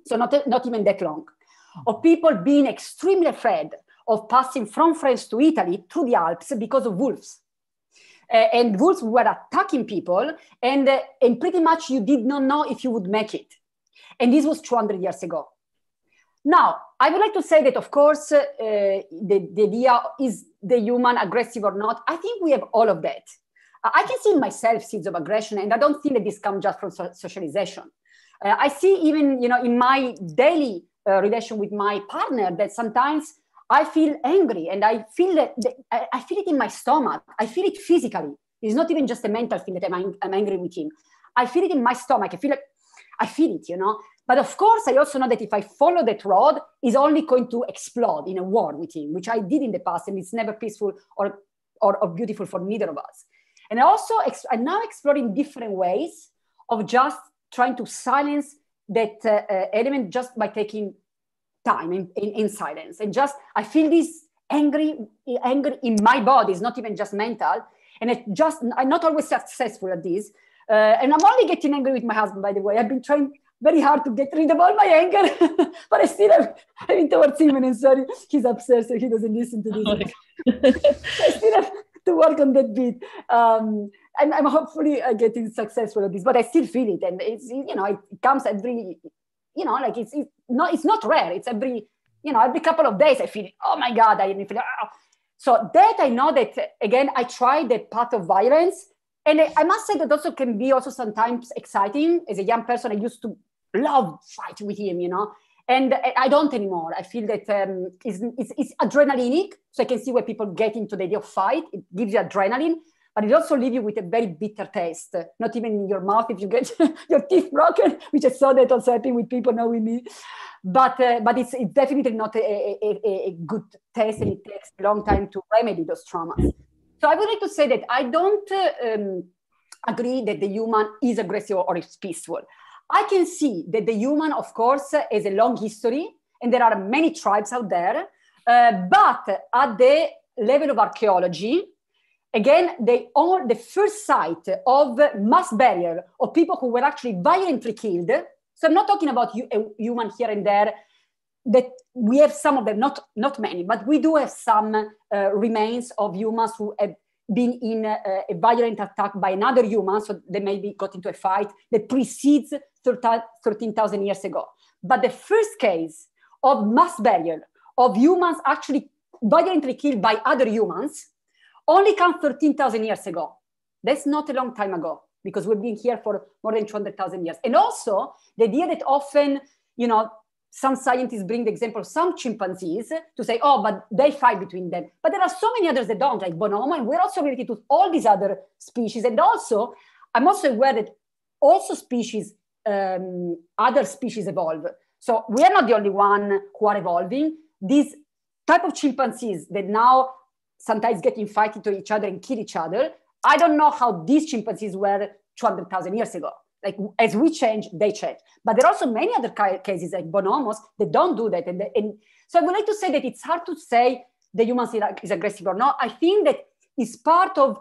so not, not even that long, of people being extremely afraid of passing from France to Italy through the Alps because of wolves. Uh, and wolves were attacking people, and, uh, and pretty much you did not know if you would make it. And this was 200 years ago. Now, I would like to say that, of course, uh, the, the idea is the human aggressive or not. I think we have all of that. Uh, I can see in myself seeds of aggression, and I don't think that this comes just from so- socialization. Uh, I see even, you know, in my daily uh, relation with my partner that sometimes I feel angry and I feel that, that I, feel it in my stomach. I feel it physically. It's not even just a mental thing that I'm, I'm angry with him. I feel it in my stomach. I feel I feel it, you know. But of course, I also know that if I follow that road, it's only going to explode in a war with him, which I did in the past, and it's never peaceful or, or, or beautiful for neither of us. And also, I'm now exploring different ways of just trying to silence that uh, uh, element just by taking time in, in, in, silence and just i feel this angry anger in my body it's not even just mental and it just i'm not always successful at this uh, and i'm only getting angry with my husband by the way i've been trying very hard to get rid of all my anger but i still have i mean towards him and sorry he's upset so he doesn't listen to this oh i still have to work on that bit. Um, I'm, I'm hopefully uh, getting successful at this, but I still feel it, and it's you know it comes every, you know, like it's, it's not it's not rare. It's every you know every couple of days I feel oh my god I feel oh. so that I know that again I tried the path of violence, and I, I must say that also can be also sometimes exciting as a young person. I used to love fight with him, you know. And I don't anymore. I feel that um, it's, it's, it's, adrenalinic. So I can see where people get into the idea of fight. It gives you adrenaline, but it also leaves you with a very bitter taste, not even in your mouth if you get your teeth broken, which I saw that also happening with people knowing me. But, uh, but it's, it's, definitely not a, a, a good taste and it takes a long time to remedy those traumas. So I would like to say that I don't uh, um, agree that the human is aggressive or is peaceful. I can see that the human, of course, has a long history, and there are many tribes out there. Uh, but at the level of archaeology, again, they own the first site of mass burial of people who were actually violently killed. So I'm not talking about you, a human here and there. That we have some of them, not not many, but we do have some uh, remains of humans who have been in a, a, violent attack by another human, so they maybe got into a fight that precedes 13,000 years ago. But the first case of mass burial of humans actually violently killed by other humans only comes 13,000 years ago. That's not a long time ago because we've been here for more than 200,000 years. And also the idea that often, you know, some scientists bring the example of some chimpanzees to say, oh, but they fight between them. But there are so many others that don't, like bonomo, and we're also related to all these other species. And also, I'm also aware that also species, um, other species evolve. So we are not the only one who are evolving. These type of chimpanzees that now sometimes get invited to each other and kill each other, I don't know how these chimpanzees were 200,000 years ago like as we change, they change. But there are also many other cases like Bonomos that don't do that. And, and so I would like to say that it's hard to say the human is aggressive or not. I think that it's part of,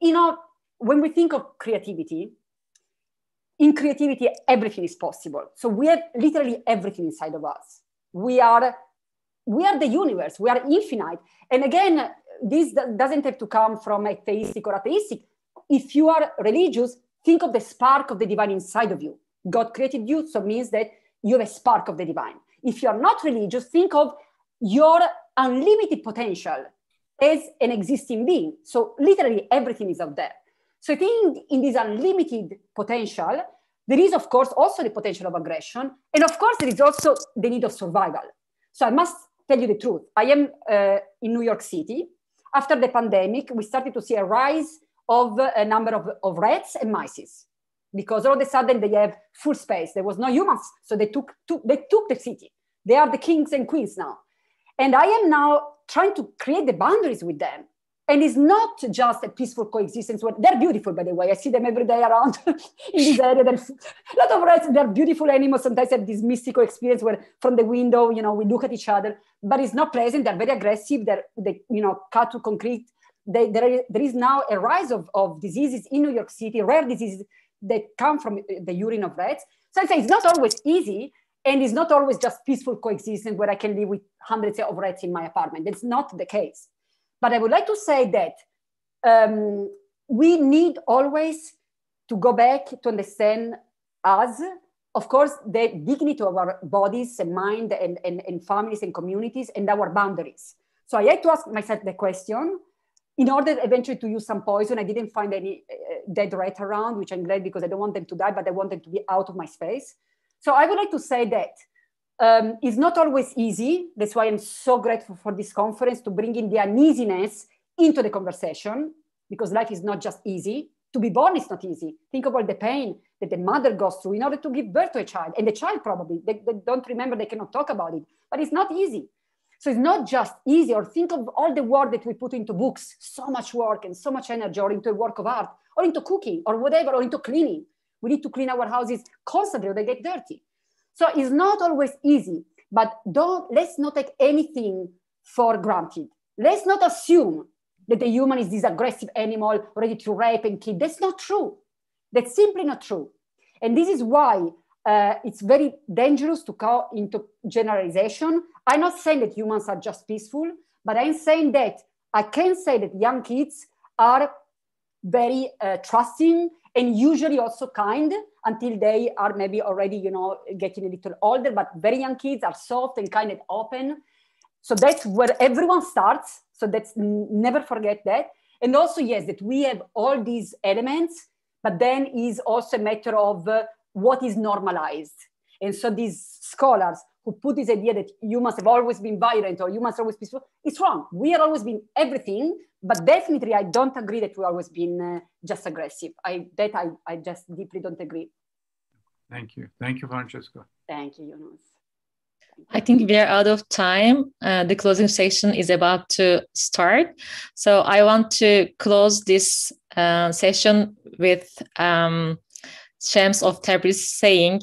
you know, when we think of creativity, in creativity, everything is possible. So we have literally everything inside of us. We are, we are the universe. We are infinite. And again, this doesn't have to come from atheistic or atheistic. If you are religious, Think of the spark of the divine inside of you. God created you, so means that you have a spark of the divine. If you're not religious, think of your unlimited potential as an existing being. So literally everything is out there. So I think in this unlimited potential, there is of course also the potential of aggression. And of course there is also the need of survival. So I must tell you the truth. I am uh, in New York City. After the pandemic, we started to see a rise of uh, a number of, of rats and mice because all of a sudden they have full space. There was no humans, so they took, took, they took the city. They are the kings and queens now. And I am now trying to create the boundaries with them. And it's not just a peaceful coexistence. They're beautiful, by the way. I see them every day around in this area. There's a lot of rats, they're beautiful animals. Sometimes I have this mystical experience where from the window, you know, we look at each other, but it's not pleasant. They're very aggressive. They're, they, you know, cut to concrete they, there, there is now a rise of, of diseases in New York City, rare diseases that come from uh, the urine of rats. So i say it's not always easy and it's not always just peaceful coexistence where I can live with hundreds of rats in my apartment. That's not the case. But I would like to say that um, we need always to go back to understand us, of course, the dignity of our bodies and mind and, and, and families and communities and our boundaries. So I had to ask myself the question in order eventually to use some poison. I didn't find any uh, dead rat around, which I'm glad because I don't want them to die, but I want them to be out of my space. So I would like to say that um, it's not always easy. That's why I'm so grateful for this conference to bring in the uneasiness into the conversation because life is not just easy. To be born is not easy. Think about the pain that the mother goes through in order to give birth to a child, and the child probably they, they don't remember, they cannot talk about it, but it's not easy. So it's not just easy, or think of all the work that we put into books, so much work and so much energy, or into a work of art, or into cooking, or whatever, or into cleaning. We need to clean our houses constantly, or they get dirty. So it's not always easy, but don't let's not take anything for granted. Let's not assume that the human is this aggressive animal ready to rape and kill. That's not true. That's simply not true. And this is why uh, it's very dangerous to go into generalization. I'm not saying that humans are just peaceful, but I'm saying that I can say that young kids are very uh, trusting and usually also kind until they are maybe already, you know, getting a little older, but very young kids are soft and kind and open. So that's where everyone starts. So that's never forget that. And also, yes, that we have all these elements, but then is also a matter of uh, what is normalized. And so these scholars who put this idea that you must have always been violent or you must always be peaceful, it's wrong. We have always been everything, but definitely I don't agree that we've always been uh, just aggressive. I, that I, I just deeply don't agree. Thank you. Thank you, Francesca. Thank you, Yunus. I think we are out of time. Uh, the closing session is about to start. So I want to close this uh, session with um, Shams of Tabriz saying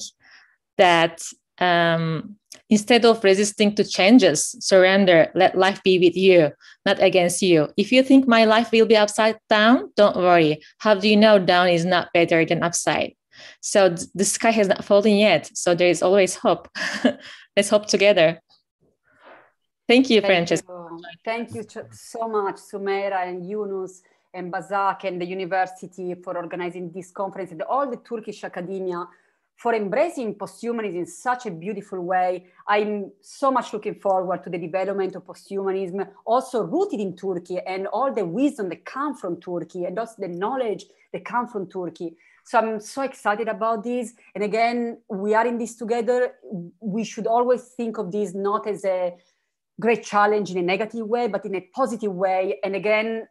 that um, instead of resisting to changes, surrender, let life be with you, not against you. If you think my life will be upside down, don't worry. How do you know down is not better than upside? So the sky has not fallen yet. So there is always hope. Let's hope together. Thank you, Thank You. Thank you so much, Sumera and Yunus and Bazak and the university for organizing this conference and all the Turkish academia for embracing posthumanism in such a beautiful way. I'm so much looking forward to the development of posthumanism, also rooted in Turkey and all the wisdom that come from Turkey and also the knowledge that come from Turkey. So I'm so excited about this. And again, we are in this together. We should always think of this not as a great challenge in a negative way, but in a positive way. And again,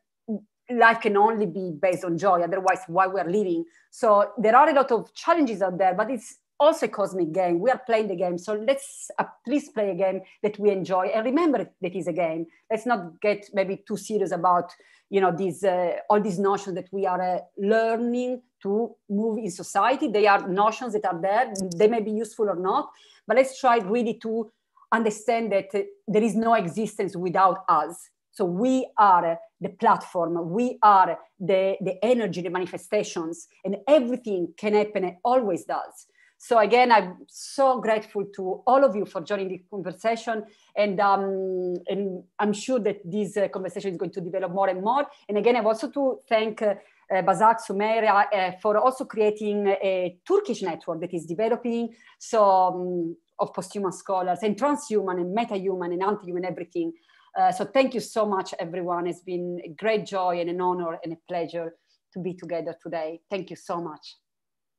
life can only be based on joy otherwise why we're living so there are a lot of challenges out there but it's also a cosmic game we are playing the game so let's at least play a game that we enjoy and remember that is a game let's not get maybe too serious about you know these uh, all these notions that we are uh, learning to move in society they are notions that are there they may be useful or not but let's try really to understand that uh, there is no existence without us so we are uh, the platform, we are the, the energy, the manifestations, and everything can happen and always does. So again, I'm so grateful to all of you for joining the conversation, and um, and I'm sure that this uh, conversation is going to develop more and more. And again, I also to thank. Uh, uh, Bazak Sumeria uh, for also creating a Turkish network that is developing so um, of posthuman scholars and transhuman and metahuman and anti-human everything uh, so thank you so much, everyone. It's been a great joy and an honor and a pleasure to be together today. Thank you so much.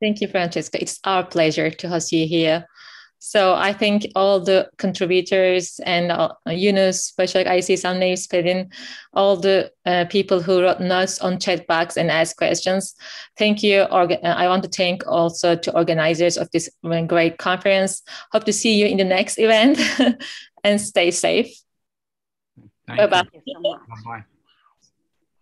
Thank you, Francesca. It's our pleasure to host you here. So I think all the contributors and uh, Yunus, Bashak, I see some names Pedin, all the uh, people who wrote notes on chat box and asked questions. Thank you. Uh, I want to thank also to organizers of this uh, great conference. Hope to see you in the next event and stay safe. 拜拜。